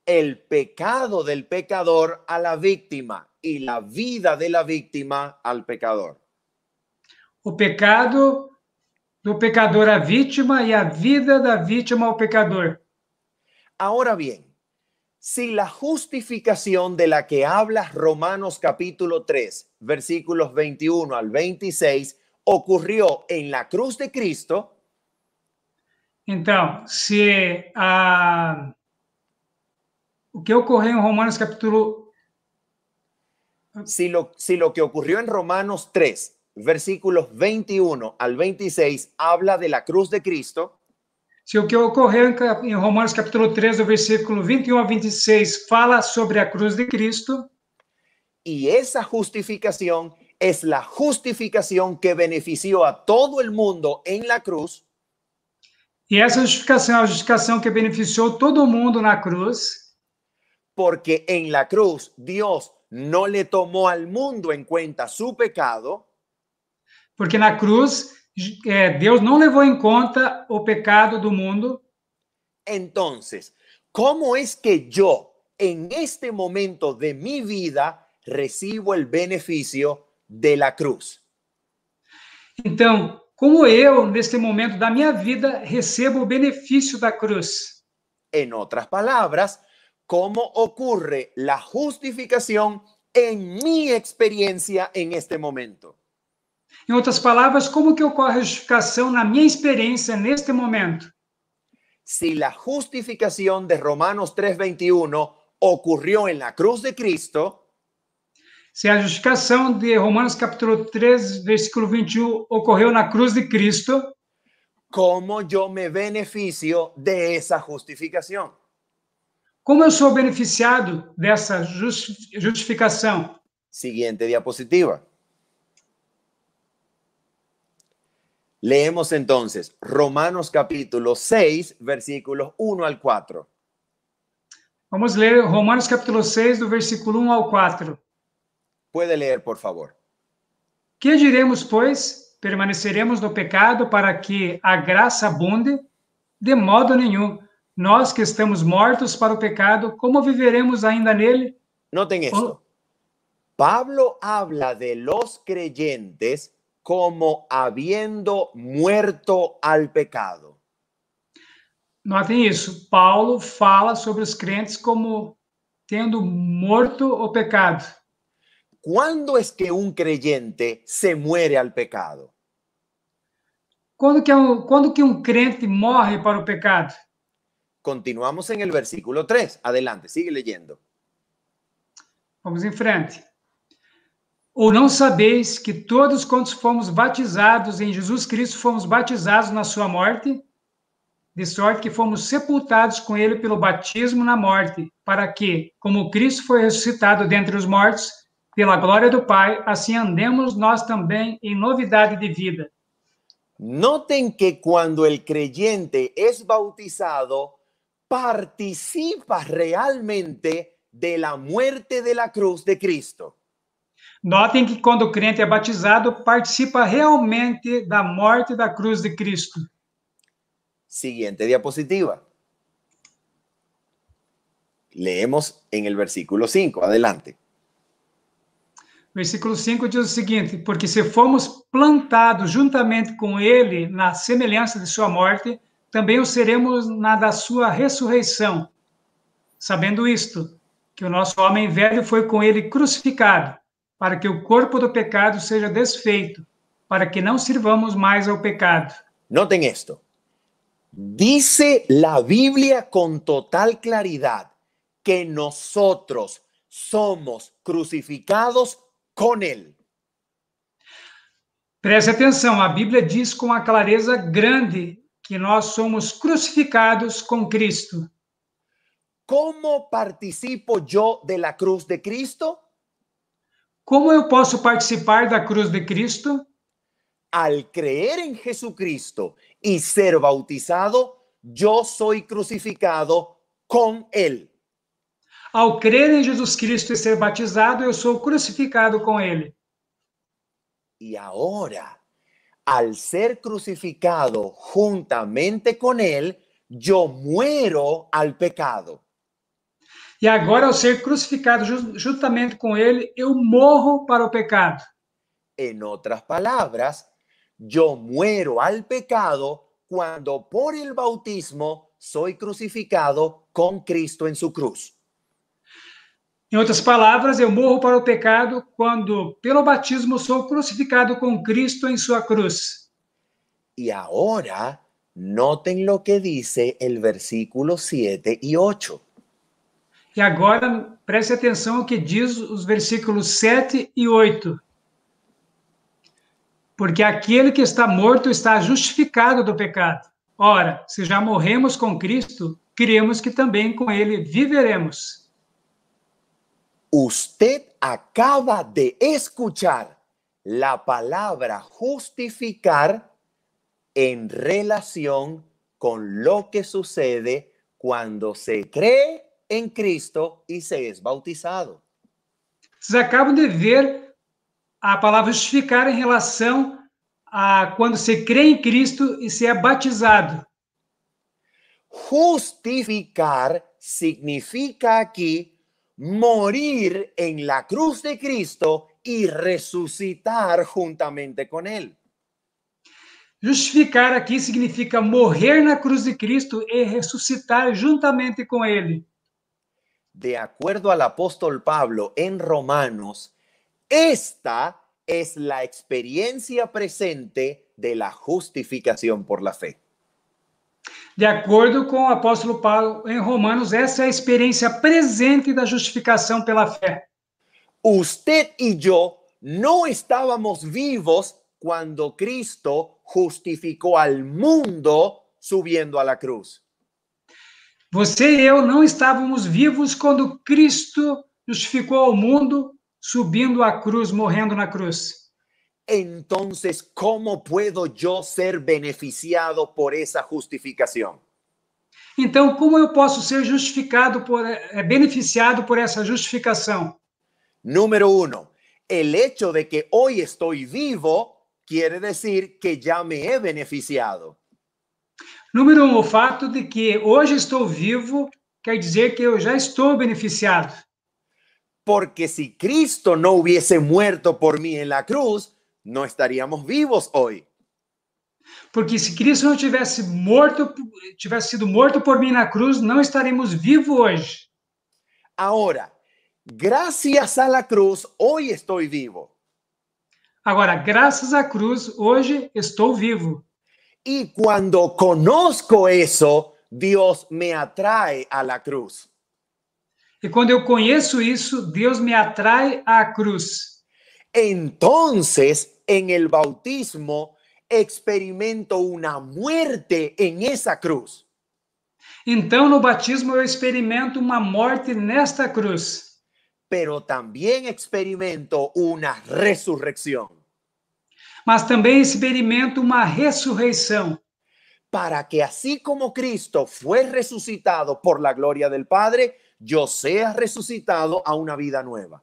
El pecado del pecador a la víctima y la vida de la víctima al pecador. O pecado do pecador la víctima y e la vida da víctima al pecador. Ahora bien si la justificación de la que habla Romanos capítulo 3, versículos 21 al 26, ocurrió en la cruz de Cristo. Então, se a, ah, o que em Romanos capítulo. Si lo, si lo que ocurrió en Romanos 3, versículos 21 al 26, habla de la cruz de Cristo. Se o que ocorreu em Romanos capítulo 3, do versículo 21 a 26, fala sobre a cruz de Cristo. E essa justificação é a justificação que beneficiou a todo o mundo em la cruz. E essa justificação é a justificação que beneficiou todo mundo na cruz. Porque em la cruz Deus não le tomou ao mundo em conta su pecado. Porque na cruz Dios Deus não levou em conta o pecado do mundo. Entonces, ¿cómo es que yo en este momento de mi vida recibo el beneficio de la cruz? Então, como en este momento da mi vida recebo o benefício da cruz? En otras palabras, ¿cómo ocurre la justificación en mi experiencia en este momento? Em outras palavras, como que ocorre a justificação na minha experiência neste momento? Se a justificação de Romanos 3:21 ocorreu na cruz de Cristo, se a justificação de Romanos capítulo 3, versículo 21 ocorreu na cruz de Cristo, como eu me beneficio de essa justificação? Como eu sou beneficiado dessa justificação? Seguinte diapositiva. Leemos entonces Romanos capítulo 6, versículos 1 al 4. Vamos a leer Romanos capítulo 6, do versículo 1 al 4. Puede leer, por favor. ¿Qué diremos, pues? Permaneceremos el pecado para que a gracia abunde? De modo nenhum. Nós que estamos mortos para o pecado, cómo viveremos ainda nele? Noten esto. Oh. Pablo habla de los creyentes como habiendo muerto al pecado. Noten eso. Paulo fala sobre los creyentes como tendo muerto o pecado. ¿Cuándo es que un creyente se muere al pecado? cuando que um, que um crente morre para pecado? Continuamos en el versículo 3. Adelante, sigue leyendo. Vamos en em frente. Ou não sabeis que todos quantos fomos batizados em Jesus Cristo fomos batizados na sua morte? De sorte que fomos sepultados com ele pelo batismo na morte, para que, como Cristo foi ressuscitado dentre os mortos, pela glória do Pai, assim andemos nós também em novidade de vida. Notem que quando o creyente é bautizado, participa realmente de la muerte de la cruz de Cristo. Notem que quando o crente é batizado, participa realmente da morte da cruz de Cristo. Siguiente diapositiva. Leemos em el versículo 5. Adelante. Versículo 5 diz o seguinte: Porque se fomos plantados juntamente com ele na semelhança de sua morte, também o seremos na da sua ressurreição. Sabendo isto, que o nosso homem velho foi com ele crucificado, para que o corpo do pecado seja desfeito, para que não sirvamos mais ao pecado. Notem esto. Dice la Biblia con total claridad que nosotros somos crucificados con él. Preste atenção, a Bíblia diz com a clareza grande que nós somos crucificados com Cristo. Como participo yo de la cruz de Cristo? ¿Cómo yo puedo participar de la cruz de Cristo? Al creer en Jesucristo y ser bautizado, yo soy crucificado con Él. Al creer en em Jesucristo y e ser bautizado, yo soy crucificado con Él. Y ahora, al ser crucificado juntamente con Él, yo muero al pecado. E agora, ao ser crucificado juntamente com ele, eu morro para o pecado. Em outras palavras, eu muero al pecado quando por el bautismo sou crucificado com Cristo em sua cruz. Em outras palavras, eu morro para o pecado quando, pelo batismo, sou crucificado com Cristo em sua cruz. E agora, notem o que diz o versículo 7 e 8. E agora preste atenção ao que diz os versículos 7 e 8. Porque aquele que está morto está justificado do pecado. Ora, se já morremos com Cristo, queremos que também com ele viveremos. Usted acaba de escuchar la palabra justificar en relación con lo que sucede cuando se cree em Cristo e se é bautizado. Vocês acabam de ver a palavra justificar em relação a quando se crê em Cristo e se é batizado. Justificar significa aqui morir em la cruz de Cristo e ressuscitar juntamente com Ele. Justificar aqui significa morrer na cruz de Cristo e ressuscitar juntamente com Ele. de acuerdo al apóstol Pablo en Romanos, esta es la experiencia presente de la justificación por la fe. De acuerdo con o apóstolo Paulo en em Romanos, esta es la experiencia presente de justificación por pela fe. Usted y yo no estábamos vivos cuando Cristo justificó al mundo subiendo a la cruz. Você e eu não estávamos vivos quando Cristo justificou ao mundo subindo a cruz, morrendo na cruz. Então, como puedo yo ser beneficiado por essa justificação? Então, como eu posso ser justificado por eh, beneficiado por essa justificação? Número um, o hecho de que hoje estou vivo quiere dizer que já me he beneficiado. Número um, o fato de que hoje estou vivo quer dizer que eu já estou beneficiado. Porque se Cristo não hubiese muerto por mim en la cruz, não estaríamos vivos hoje. Porque se Cristo não tivesse morto, tivesse sido morto por mim na cruz, não estaremos vivos hoje. Agora, graças à cruz, hoje estou vivo. Agora, graças à cruz, hoje estou vivo. Y cuando conozco eso, Dios me atrae a la cruz. Y cuando yo conozco eso, Dios me a la cruz. Entonces, en el bautismo experimento una muerte en esa cruz. Então, no batismo bautismo, experimento muerte en esta cruz. Pero también experimento una resurrección mas também experimento uma ressurreição. Para que assim como Cristo foi ressuscitado por la gloria del Padre, yo sea resucitado a una vida nueva.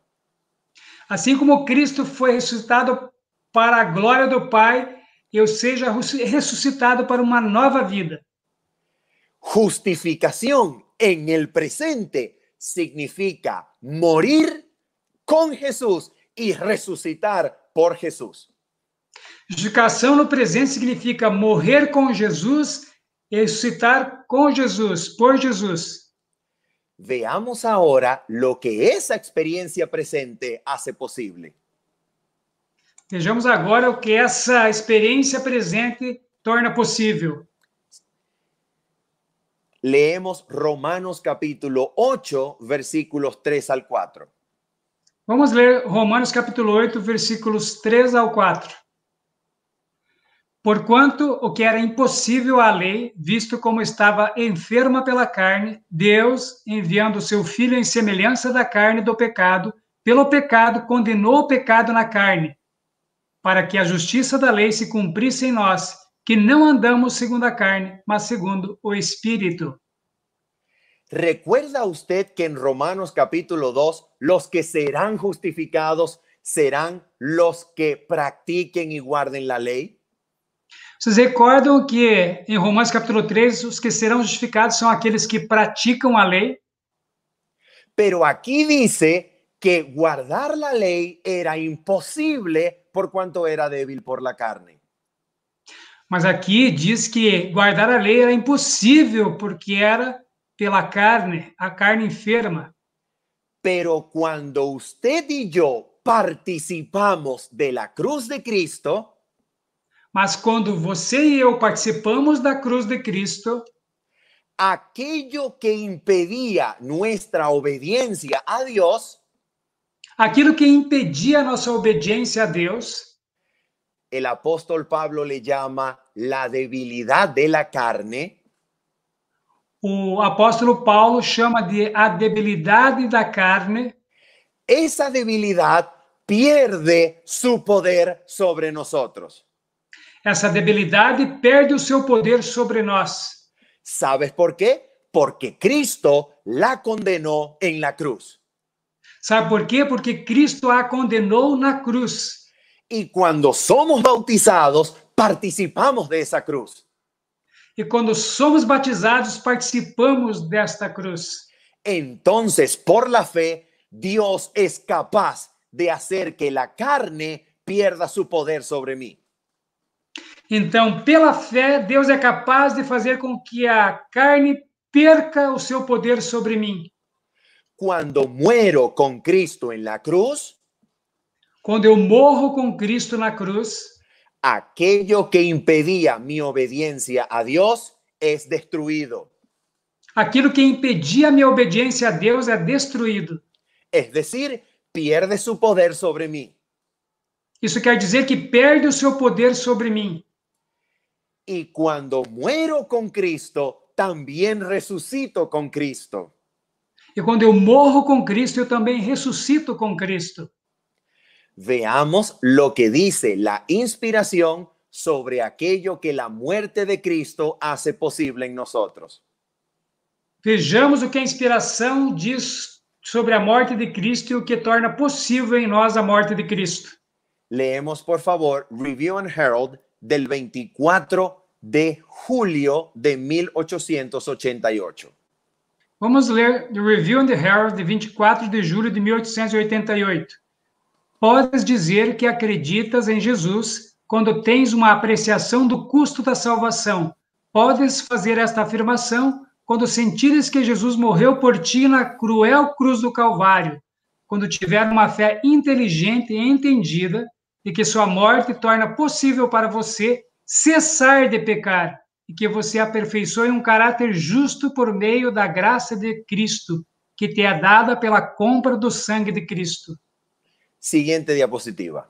Así como Cristo fue resucitado para a glória do Pai, eu seja ressuscitado para uma nova vida. Justificación en el presente significa morir con Jesús y resucitar por Jesús. Justificação no presente significa morrer com Jesus e ressuscitar com Jesus, por Jesus. Veamos agora o que essa experiência presente hace possível. Vejamos agora o que essa experiência presente torna possível. Leemos Romanos capítulo 8, versículos 3 ao 4. Vamos ler Romanos capítulo 8, versículos 3 ao 4. Porquanto o que era impossível à lei, visto como estava enferma pela carne, Deus, enviando seu filho em semelhança da carne do pecado, pelo pecado condenou o pecado na carne, para que a justiça da lei se cumprisse em nós, que não andamos segundo a carne, mas segundo o espírito. Recuerda usted que em Romanos capítulo 2, los que serão justificados serão los que practiquen e guarden la lei? Vocês recordam que em Romanos capítulo 3, os que serão justificados são aqueles que praticam a lei? Pero aqui diz que guardar a lei era impossível por quanto era débil por la carne. Mas aqui diz que guardar a lei era impossível porque era pela carne, a carne enferma. Pero quando usted e eu participamos de la cruz de Cristo, mas quando você e eu participamos da cruz de Cristo, aquilo que impedia nossa obediência a Deus, aquilo que impedia nossa obediência a Deus, o apóstolo Pablo le llama la debilidade de la carne. O apóstolo Paulo chama de a debilidade da carne. Essa debilidade perde seu poder sobre nós. Esa debilidad perde su poder sobre nós. ¿Sabes por qué? Porque Cristo la condenó en la cruz. ¿Sabe por qué? Porque Cristo condenó en la cruz. Y cuando somos bautizados, participamos de esa cruz. Y e cuando somos bautizados participamos de esta cruz. Entonces, por la fe, Dios es capaz de hacer que la carne pierda su poder sobre mí. Então, pela fé, Deus é capaz de fazer com que a carne perca o seu poder sobre mim. Quando muero com Cristo na la cruz, quando eu morro com Cristo na cruz, aquilo que impedia minha obediência a Deus é destruído. Aquilo que impedia minha obediência a Deus é destruído. Es decir, pierde su poder sobre mim. Isso quer dizer que perde o seu poder sobre mim. y cuando muero con Cristo, también resucito con Cristo. Y e cuando yo morro con Cristo, yo también resucito con Cristo. Veamos lo que dice la inspiración sobre aquello que la muerte de Cristo hace posible en nosotros. Veamos o que la inspiración dice sobre a morte de Cristo y e lo que torna posible en em nós a muerte de Cristo. Leemos, por favor, Review and Herald del 24 de julio de 1888. Vamos ler The Review and the Herald de 24 de julho de 1888. Podes dizer que acreditas em Jesus quando tens uma apreciação do custo da salvação. Podes fazer esta afirmação quando sentires que Jesus morreu por ti na cruel cruz do Calvário. Quando tiver uma fé inteligente e entendida, e que sua morte torna possível para você cessar de pecar e que você aperfeiçoe um caráter justo por meio da graça de Cristo, que te é dada pela compra do sangue de Cristo. Siguiente diapositiva.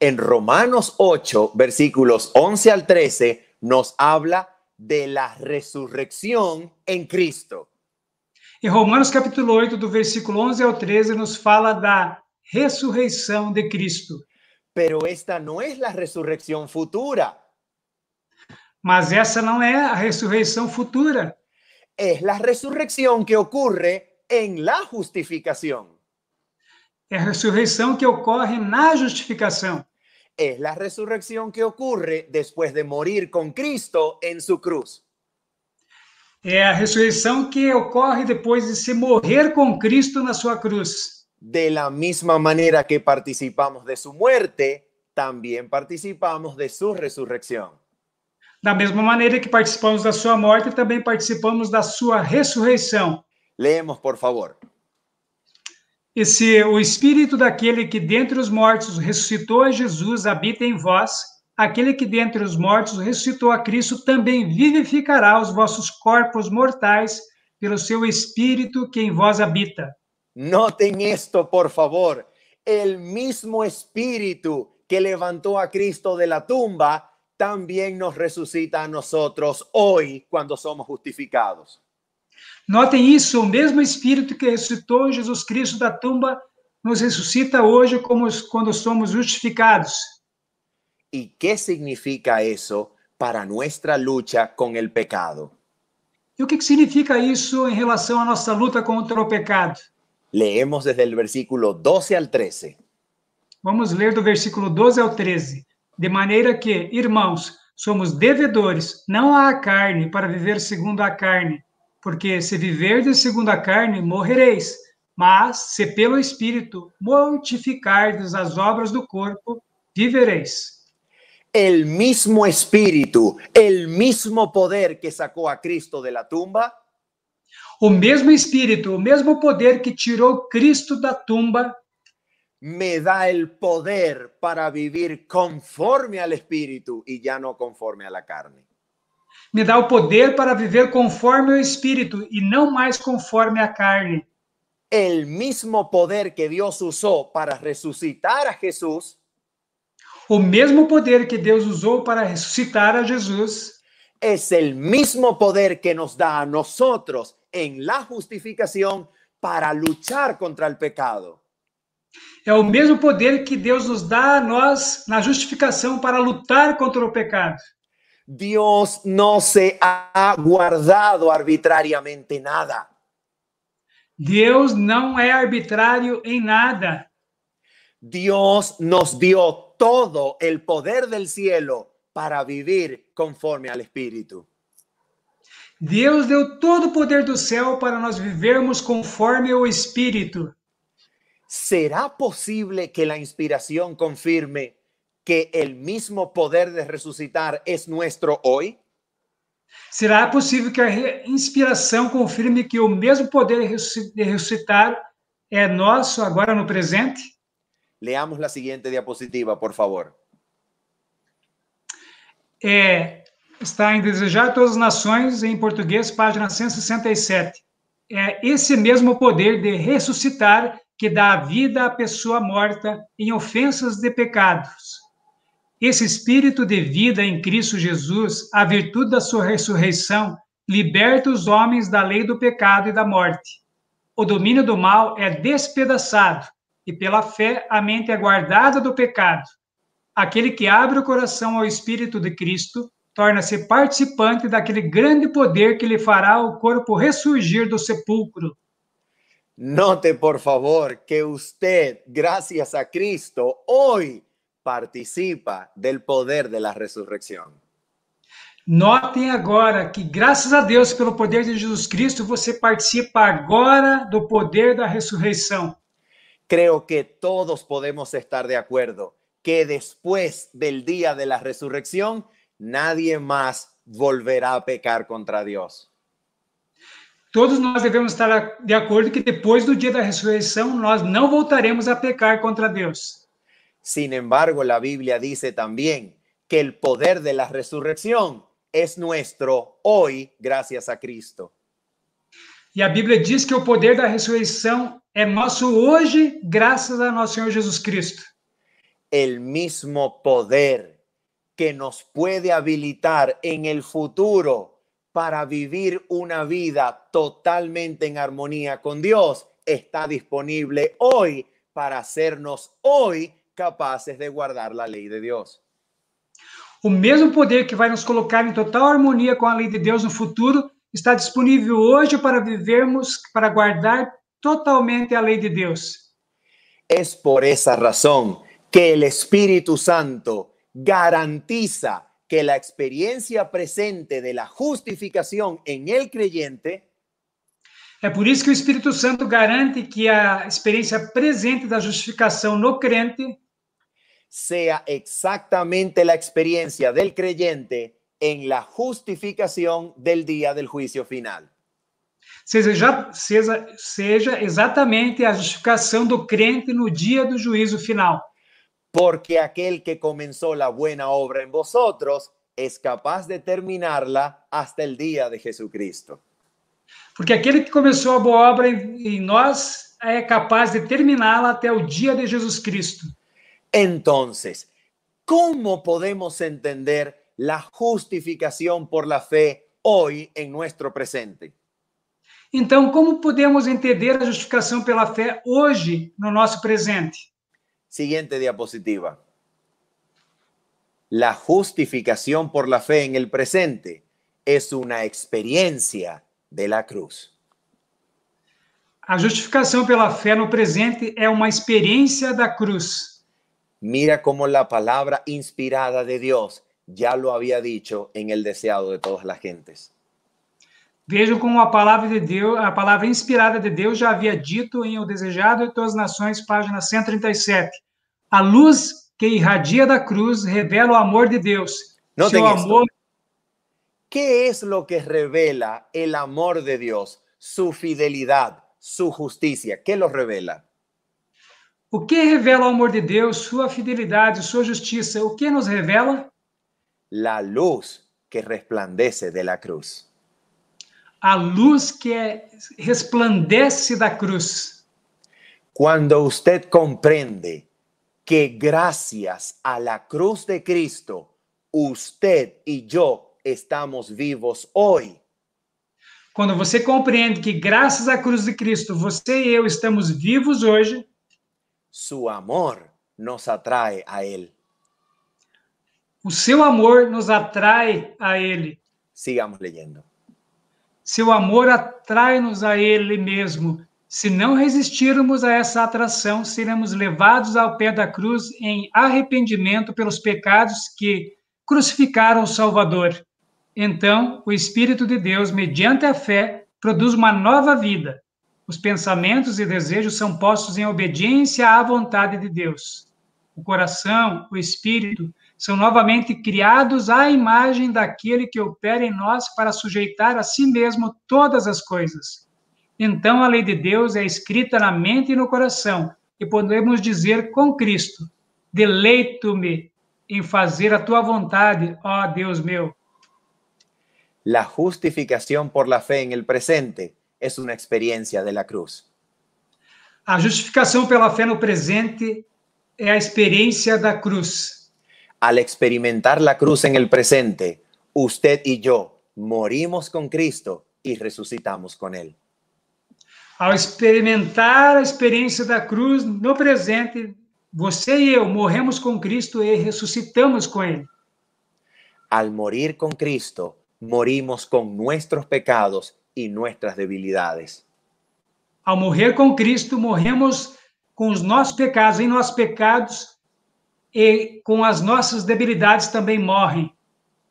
En Romanos 8, versículos 11 al 13, nos habla de la resurrección en Cristo. Em Romanos capítulo 8, do versículo 11 ao 13, nos fala da ressurreição de Cristo. Pero esta não é a ressurreição futura. Mas essa não é a ressurreição futura. É a ressurreição que ocorre em la justificação. É a ressurreição que ocorre na justificação. É a ressurreição que ocorre depois de morir com Cristo em sua cruz. É a ressurreição que ocorre depois de se morrer com Cristo na sua cruz. De la misma maneira que participamos de sua morte, também participamos de sua ressurreição. Da mesma maneira que participamos da sua morte, também participamos da sua ressurreição. Leemos, por favor. E se o espírito daquele que dentre os mortos ressuscitou a Jesus habita em vós, aquele que dentre os mortos ressuscitou a Cristo também vivificará os vossos corpos mortais pelo seu espírito que em vós habita. Notem esto, por favor. o mesmo espírito que levantou a Cristo de la tumba também nos ressuscita a nós hoje quando somos justificados. Notem isso, o mesmo espírito que ressuscitou Jesus Cristo da tumba nos ressuscita hoje como quando somos justificados y qué significa eso para nuestra lucha con el pecado. E o que, significa isso em relação à nossa luta contra o pecado? Leemos desde o versículo 12 ao 13. Vamos ler do versículo 12 ao 13. De maneira que, irmãos, somos devedores, não à carne, para viver segundo a carne. Porque se viverdes segundo a carne, morrereis. Mas, se pelo Espírito mortificardes as obras do corpo, vivereis. el mismo espíritu, el mismo poder que sacó a Cristo de la tumba? Un mismo Espíritu, o mismo poder que tirou Cristo da tumba, me da el poder para vivir conforme al espíritu y ya no conforme a la carne. me da el poder para vivir conforme al Espíritu y e no más conforme a carne. El mismo poder que Dios usó para resucitar a Jesús O mesmo poder que Deus usou para ressuscitar a Jesus é o mesmo poder que nos dá a nós em la justificação para lutar contra o pecado. É o mesmo poder que Deus nos dá a nós na justificação para lutar contra o pecado. Deus não se ha guardado arbitrariamente nada. Deus não é arbitrário em nada. Deus nos deu todo el poder del cielo para vivir conforme al Espíritu. Dios deu todo el poder del cielo para nós vivermos conforme al Espíritu ¿Será posible que la inspiración confirme que el mismo poder de resucitar es nuestro hoy? Será posible que la inspiración confirme que el mismo poder de es é nosso agora no presente? Leamos la siguiente diapositiva, por favor. É, está em Desejar Todas as Nações, em português, página 167. É esse mesmo poder de ressuscitar que dá a vida à pessoa morta em ofensas de pecados. Esse espírito de vida em Cristo Jesus, a virtude da sua ressurreição, liberta os homens da lei do pecado e da morte. O domínio do mal é despedaçado e pela fé a mente é guardada do pecado. Aquele que abre o coração ao Espírito de Cristo torna-se participante daquele grande poder que lhe fará o corpo ressurgir do sepulcro. Note, por favor, que usted, graças a Cristo, hoje participa do poder da ressurreição. Notem agora que, graças a Deus, pelo poder de Jesus Cristo, você participa agora do poder da ressurreição. creo que todos podemos estar de acuerdo que después del día de la resurrección, nadie más volverá a pecar contra Dios. Todos nós debemos estar de acuerdo que después do dia da ressurreição nós não voltaremos a pecar contra Dios. Sin embargo, la Biblia dice también que el poder de la resurrección es nuestro hoy gracias a Cristo. Y e la Biblia dice que o poder de da ressurreição é nosso hoje, graças a nosso Senhor Jesus Cristo. El mismo poder que nos puede habilitar en el futuro para vivir una vida totalmente en armonía con Dios está disponible hoy para hacernos hoy capaces de guardar la ley de Dios. O mesmo poder que vai nos colocar em total harmonia com a lei de Deus no futuro está disponível hoje para vivermos, para guardar totalmente a ley de Dios. Es por esa razón que el Espíritu Santo garantiza que la experiencia presente de la justificación en el creyente sea por la que del Santo garante que presente justificación no creyente sea exactamente la experiencia del creyente en la justificación del día del juicio final. Seja, seja, seja exatamente a justificação do crente no dia do juízo final. Porque aquele que começou a boa obra em vosotros é capaz de terminá-la até o dia de Jesus Cristo Porque aquele que começou a boa obra em nós é capaz de terminá-la até o dia de Jesus Cristo. Então, como podemos entender a justificação por la fé hoje em nosso presente? Entonces, ¿cómo podemos entender a por pela fe hoy no nuestro presente? Siguiente diapositiva. La justificación por la fe en el presente es una experiencia de la cruz. por la pela en el presente es una experiencia de la cruz. Mira cómo la palabra inspirada de Dios ya lo había dicho en el deseado de todas las gentes. Vejam como a palavra de Deus, a palavra inspirada de Deus já havia dito em O Desejado de Todas as Nações, página 137. A luz que irradia da cruz revela o amor de Deus. Não Seu amor... Que é o que revela O amor de Deus, sua fidelidade, sua justiça. Que lo revela? O que revela o amor de Deus, sua fidelidade, sua justiça? O que nos revela? La luz que resplandece de la cruz a luz que é, resplandece da cruz. Quando você compreende que graças à cruz de Cristo, você e eu estamos vivos hoje. Quando você compreende que graças à cruz de Cristo, você e eu estamos vivos hoje, seu amor nos atrai a ele. O seu amor nos atrai a ele. Sigamos leyendo. Seu amor atrai-nos a Ele mesmo. Se não resistirmos a essa atração, seremos levados ao pé da cruz em arrependimento pelos pecados que crucificaram o Salvador. Então, o Espírito de Deus, mediante a fé, produz uma nova vida. Os pensamentos e desejos são postos em obediência à vontade de Deus. O coração, o espírito, são novamente criados à imagem daquele que opera em nós para sujeitar a si mesmo todas as coisas. Então a lei de Deus é escrita na mente e no coração, e podemos dizer com Cristo: Deleito-me em fazer a tua vontade, ó Deus meu. La justificación por la fe en el presente es una experiencia de la cruz. A justificação pela fé no presente é a experiência da cruz. al experimentar la cruz en el presente, usted y yo morimos con Cristo y resucitamos con Él Ao experimentar la experiencia de la cruz no presente, você y e yo morremos con Cristo y e resucitamos con Él Al morir con Cristo, morimos con nuestros pecados y nuestras debilidades. Ao morir con Cristo, morremos con os pecados y e nuestros pecados e com as nossas debilidades também morre.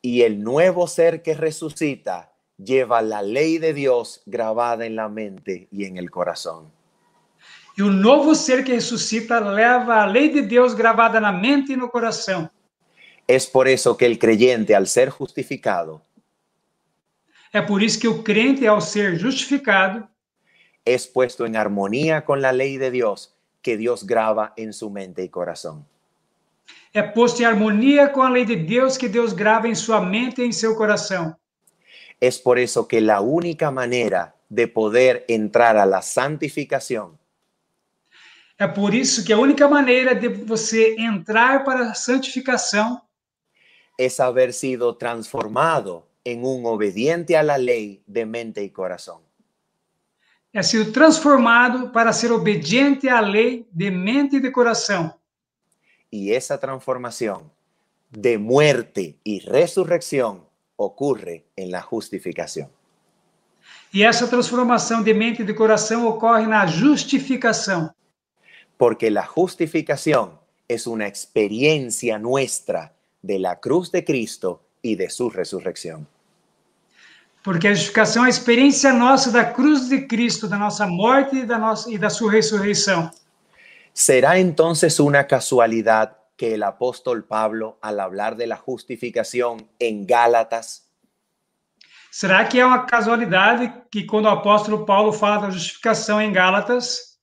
E o novo ser que ressuscita leva a lei de Deus gravada na mente e em el E o novo ser que ressuscita leva a lei de Deus gravada na mente e no coração. É por isso que o crente ao ser justificado, é por isso que o crente, ao ser justificado, é puesto em harmonia com a lei de Deus que Deus grava em sua mente e coração é posto em harmonia com a lei de Deus que Deus grava em sua mente e em seu coração. É por isso que a única maneira de poder entrar à santificação é por isso que a única maneira de você entrar para a santificação é haver sido transformado em um obediente à lei de mente e coração. É sido transformado para ser obediente à lei de mente e de coração. y esa transformación de muerte y resurrección ocurre en la justificación. Y e esa transformación de mente y e de ocurre en la justificación, Porque la justificación es una experiencia nuestra de la cruz de Cristo y de su resurrección. Porque a justificação es experiencia nuestra de la cruz de Cristo, de nuestra muerte y e de su e da sua ressurreição. ¿Será entonces una casualidad que el apóstol Pablo, al hablar de la justificación en Gálatas, Será que es una casualidad que cuando el apóstol Pablo fala la justificación en em Gálatas,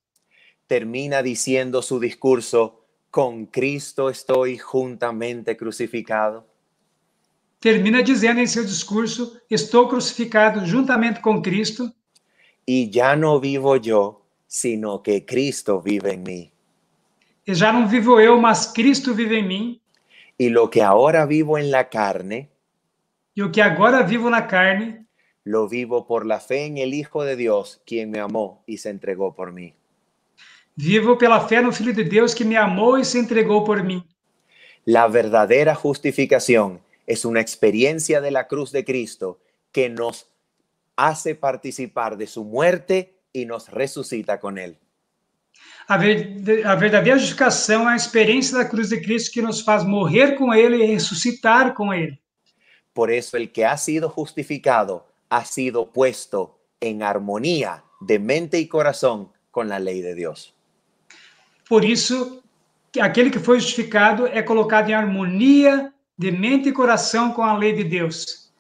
termina diciendo su discurso, con Cristo estoy juntamente crucificado? Termina diciendo en em su discurso, estoy crucificado juntamente con Cristo. Y ya no vivo yo, sino que Cristo vive en mí. Y vivo mas Cristo vive em lo que ahora vivo en la e carne. Lo vivo por la fe en el Hijo de Dios, quien me amó y se entregó por mí. Vivo pela no Filho de Deus que me amou e se entregou por mim. La verdadera justificación es una experiencia de la cruz de Cristo que nos hace participar de su muerte y nos resucita con él. A, verdadeira justificação é a experiência da cruz de Cristo que nos faz morrer com Ele e ressuscitar com Ele. Por isso, o que ha sido justificado ha sido puesto em harmonia de mente e coração com a lei de Deus. Por isso, aquele que foi justificado é colocado em harmonia de mente e coração com a lei de Deus.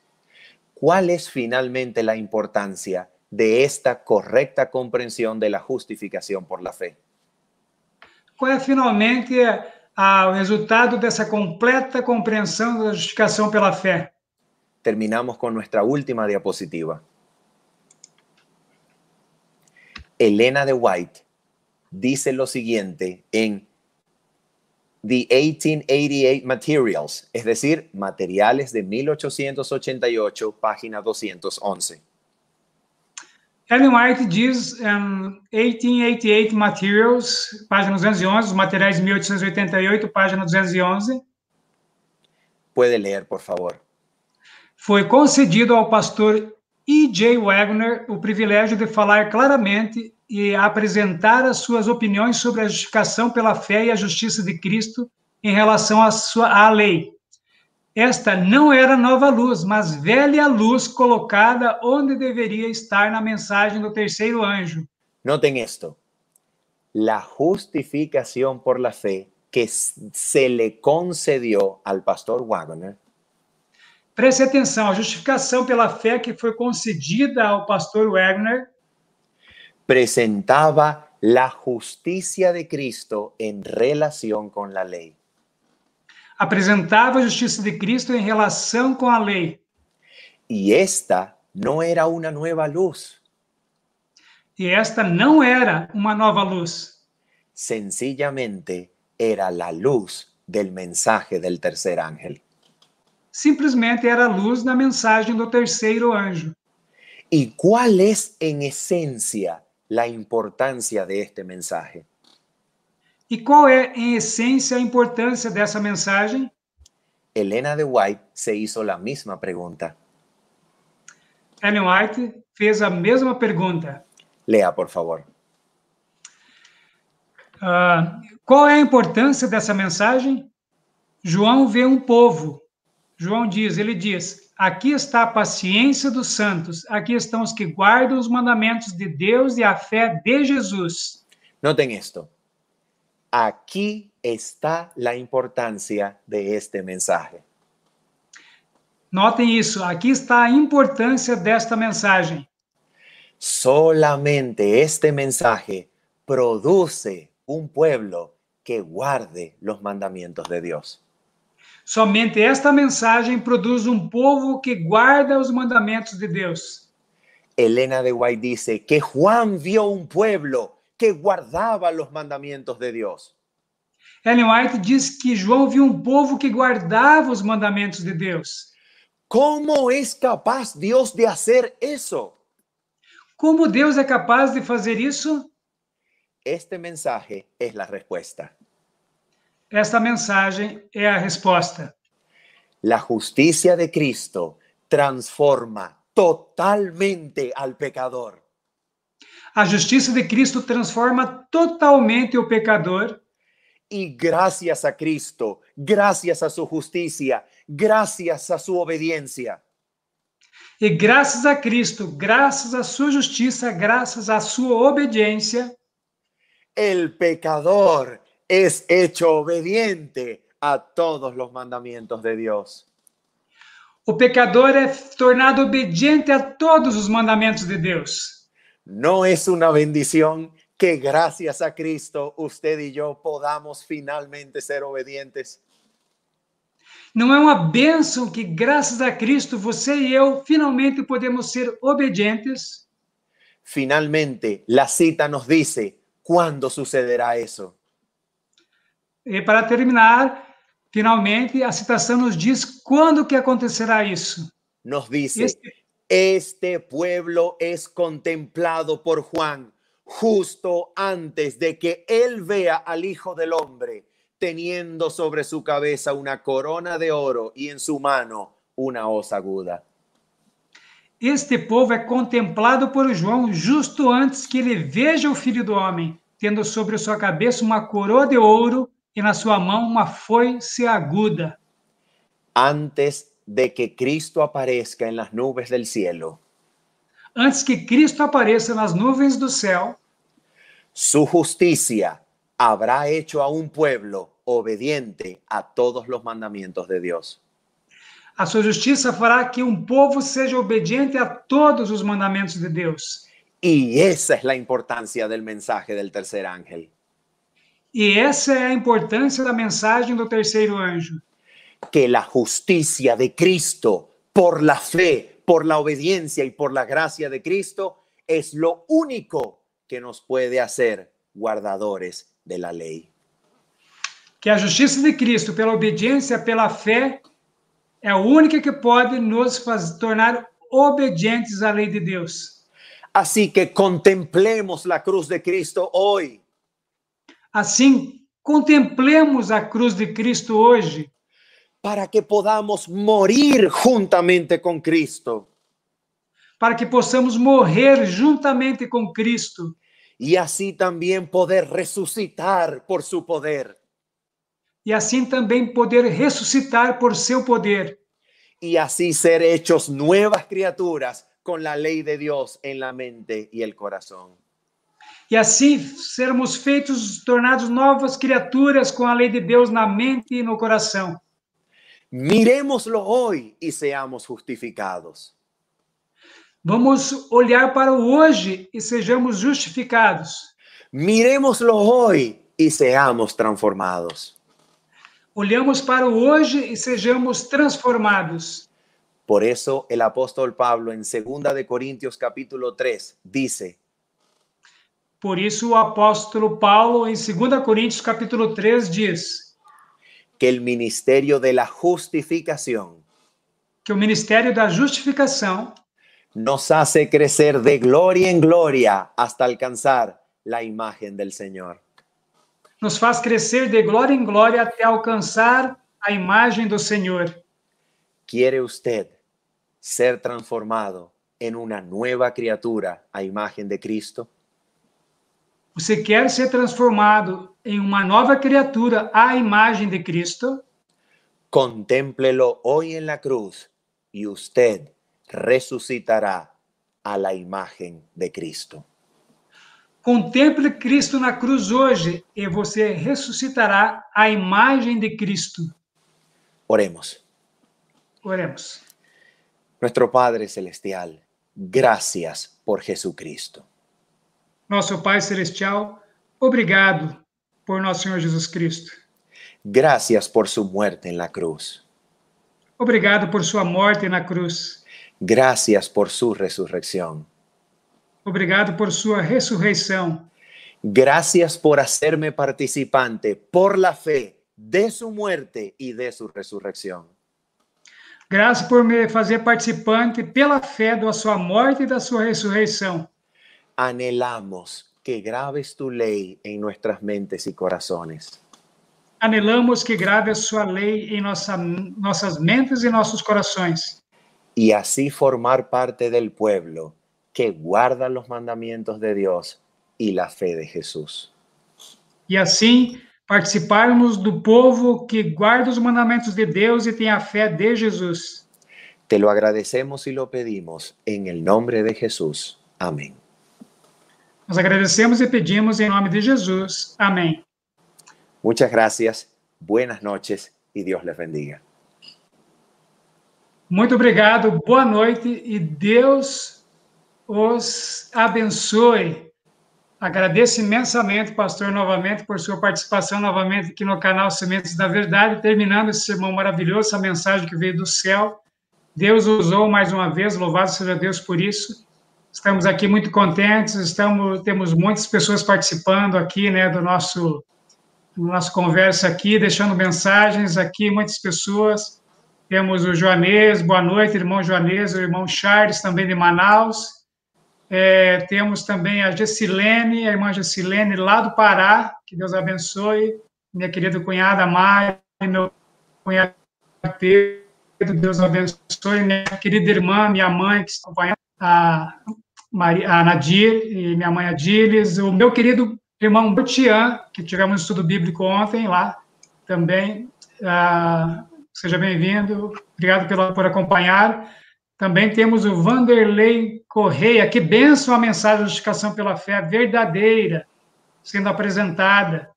Qual é finalmente a importância de esta correcta comprensión de la justificación por la fe? ¿Cuál finalmente el resultado de esa completa comprensión la justificación por la fe? Terminamos con nuestra última diapositiva. Elena de White dice lo siguiente en The 1888 Materials, es decir, materiales de 1888, página 211. Ellen White diz um, 1888 Materials, página 211, os materiais 1888, página 211. Pode ler, por favor. Foi concedido ao pastor E.J. Wagner o privilégio de falar claramente e apresentar as suas opiniões sobre a justificação pela fé e a justiça de Cristo em relação à, sua, à lei, esta não era nova luz, mas velha luz colocada onde deveria estar na mensagem do terceiro anjo. Notem esto. a justificação por la fé que se le concedió al pastor Wagner. Preste atenção, a justificação pela fé que foi concedida ao pastor Wagner apresentava a justiça de Cristo em relação com a lei apresentava a justiça de Cristo em relação com a lei. E esta não era uma nova luz. E esta não era uma nova luz. Sencillamente era a luz do mensaje do terceiro ángel. Simplesmente era a luz da mensagem do terceiro anjo. E qual é, em essência, a importância deste este mensaje? E qual é, em essência, a importância dessa mensagem? Helena de White se hizo a mesma pergunta. Ellen White fez a mesma pergunta. Leia, por favor. Uh, qual é a importância dessa mensagem? João vê um povo. João diz, ele diz: Aqui está a paciência dos santos, aqui estão os que guardam os mandamentos de Deus e a fé de Jesus. Notem isto. Aquí está la importancia de este mensaje. Noten eso. Aquí está la importancia de esta mensaje. Solamente este mensaje produce un pueblo que guarde los mandamientos de Dios. Solamente esta mensaje produce un um povo que guarda los mandamientos de Dios. elena de White dice que Juan vio un pueblo que guardaba los mandamientos de Dios. Ellen White dice que João viu un um povo que guardaba los mandamentos de Dios. ¿Cómo es capaz Dios de hacer eso? ¿Cómo Dios es capaz de hacer eso? Este mensaje es la respuesta. Esta mensaje es la respuesta. La justicia de Cristo transforma totalmente al pecador. A justiça de Cristo transforma totalmente o pecador. E graças a Cristo, graças a sua justiça, graças a sua obediência. E graças a Cristo, graças a sua justiça, graças a sua obediência, el pecador es hecho obediente a todos los mandamientos de Dios. O pecador é tornado obediente a todos os mandamentos de Deus. No es una bendición que gracias a Cristo usted y yo podamos finalmente ser obedientes. No es una bendición que, gracias a Cristo, usted y yo finalmente podemos ser obedientes? Finalmente, la cita nos dice ¿cuándo sucederá eso? Y e para terminar, finalmente, la citación nos dice ¿cuándo que acontecerá eso? Nos dice este pueblo es contemplado por Juan justo antes de que él vea al Hijo del Hombre teniendo sobre su cabeza una corona de oro y en su mano una osa aguda. Este povo es contemplado por Juan justo antes que él veja o Filho do Homem, tendo sobre su cabeza una coroa de oro y e en sua mão uma foice aguda. Antes de que Cristo aparezca en las nubes del cielo. Antes que Cristo aparezca en las nubes del cielo, su justicia habrá hecho a un pueblo obediente a todos los mandamientos de Dios. A su justicia hará que un um povo sea obediente a todos los mandamientos de Dios. Y esa es la importancia del mensaje del tercer ángel. y e esa es la importancia la mensagem del tercer ángel que la justicia de Cristo por la fe, por la obediencia y por la gracia de Cristo es lo único que nos puede hacer guardadores de la ley. Que la justicia de Cristo pela obediência, pela fe es la única que pode nos fazer, tornar obedientes la ley de Dios. Así que contemplemos la cruz de Cristo hoy. Assim, contemplemos a cruz de Cristo hoje para que podamos morir juntamente con Cristo. Para que possamos morrer juntamente con Cristo. Y así también poder resucitar por su poder. Y e así también poder resucitar por su poder. Y así ser hechos nuevas criaturas con la ley de Dios en la mente y el corazón. Y e así sermos feitos, tornados novas criaturas con la ley de Deus na mente y e no coração. Miremoslo hoy y seamos justificados. Vamos olhar para hoy hoje e sejamos justificados. Miremoslo hoy y seamos transformados. Olhamos para hoje e sejamos transformados. Por eso el apóstol Pablo en 2 de Corintios capítulo 3 dice: Por eso el apóstolo Paulo en em 2 Coríntios capítulo 3 dice que el ministerio de la justificación que ministerio de la justificación nos hace crecer de gloria en gloria hasta alcanzar la imagen del Señor. Nos faz crecer de gloria en gloria alcanzar imagen señor ¿Quiere usted ser transformado en una nueva criatura a imagen de Cristo? ¿Usted quiere ser transformado em uma nova criatura à imagem de Cristo. contemple hoy hoje na cruz e você ressuscitará à la de Cristo. Contemple Cristo na cruz hoje e você ressuscitará à imagem de Cristo. Oremos. Oremos. Nuestro Padre celestial, gracias por Jesucristo. Nosso Pai celestial, obrigado nosso Cristo. Gracias por su muerte en la cruz. Obrigado por sua morte na cruz. Gracias por su resurrección. Obrigado por sua ressurreição. Gracias por hacerme participante por la fe de su muerte y de su resurrección. Gracias por me fazer participante pela fé da sua morte e da sua ressurreição. Anhelamos que grabes tu ley en nuestras mentes y corazones. Anhelamos que grave tu ley en em nuestras mentes y e nuestros corazones. Y así formar parte del pueblo que guarda los mandamientos de Dios y la fe de Jesús. Y e así participarmos del povo que guarda los mandamentos de Dios y e tiene la fe de Jesús. Te lo agradecemos y lo pedimos en el nombre de Jesús. Amén. Nós agradecemos e pedimos em nome de Jesus. Amém. Muchas gracias, buenas noches e Deus les bendiga. Muito obrigado, boa noite e Deus os abençoe. Agradeço imensamente, pastor, novamente, por sua participação novamente aqui no canal Sementes da Verdade, terminando esse sermão maravilhoso, essa mensagem que veio do céu. Deus usou mais uma vez, louvado seja Deus por isso. Estamos aqui muito contentes, estamos, temos muitas pessoas participando aqui, né, do nosso, do nosso conversa aqui, deixando mensagens aqui, muitas pessoas. Temos o Joanês, boa noite, irmão Joanês, o irmão Charles, também de Manaus. É, temos também a Gessilene, a irmã Gessilene, lá do Pará, que Deus abençoe. Minha querida cunhada Mari, meu cunhado Pedro, Deus abençoe. Minha querida irmã, minha mãe, que está acompanhando, a, Maria, a Nadir e minha mãe Adilis, o meu querido irmão Botian, que tivemos um estudo bíblico ontem lá também. Ah, seja bem-vindo, obrigado pela, por acompanhar. Também temos o Vanderlei Correia, que benção a mensagem de justificação pela fé verdadeira sendo apresentada.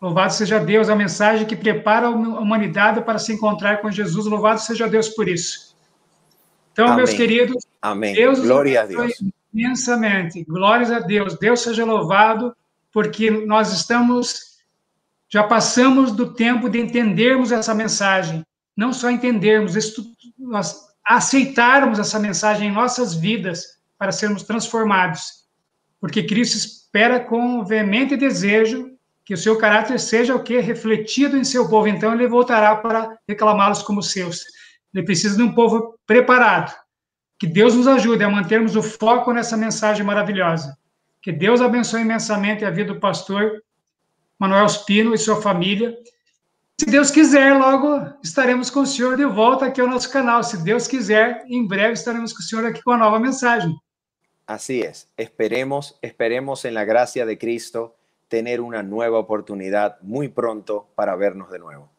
Louvado seja Deus, a mensagem que prepara a humanidade para se encontrar com Jesus. Louvado seja Deus por isso. Então, Amém. meus queridos, Amém. Deus Glória a Deus. imensamente. Glórias a Deus. Deus seja louvado, porque nós estamos, já passamos do tempo de entendermos essa mensagem. Não só entendermos, nós aceitarmos essa mensagem em nossas vidas para sermos transformados. Porque Cristo espera com veemente desejo que o seu caráter seja o que? Refletido em seu povo. Então, ele voltará para reclamá-los como seus. Ele precisa de um povo preparado. Que Deus nos ajude a mantermos o foco nessa mensagem maravilhosa. Que Deus abençoe imensamente a vida do pastor Manuel Spino e sua família. Se Deus quiser, logo estaremos com o senhor de volta aqui ao nosso canal. Se Deus quiser, em breve estaremos com o senhor aqui com a nova mensagem. Así es, esperemos, esperemos en la gracia de Cristo tener una nueva oportunidad muy pronto para vernos de nuevo.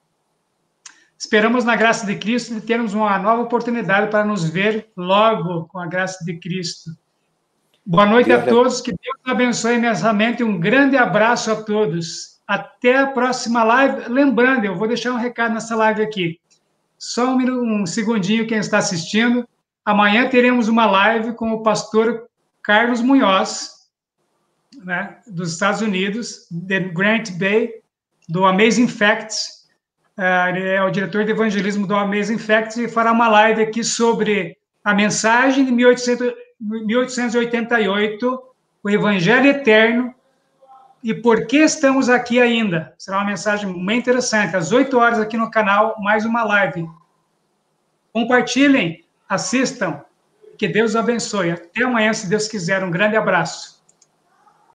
Esperamos, na graça de Cristo, de termos uma nova oportunidade para nos ver logo com a graça de Cristo. Boa noite a todos, que Deus abençoe imensamente. Um grande abraço a todos. Até a próxima live. Lembrando, eu vou deixar um recado nessa live aqui. Só um, um segundinho, quem está assistindo. Amanhã teremos uma live com o pastor Carlos Munhoz, né, dos Estados Unidos, de Grant Bay, do Amazing Facts é, ele é o diretor de evangelismo do Amazing Facts e fará uma live aqui sobre a mensagem de 1888, o Evangelho Eterno e por que estamos aqui ainda. Será uma mensagem bem interessante. Às 8 horas aqui no canal, mais uma live. Compartilhem, assistam. Que Deus abençoe. Até amanhã, se Deus quiser. Um grande abraço.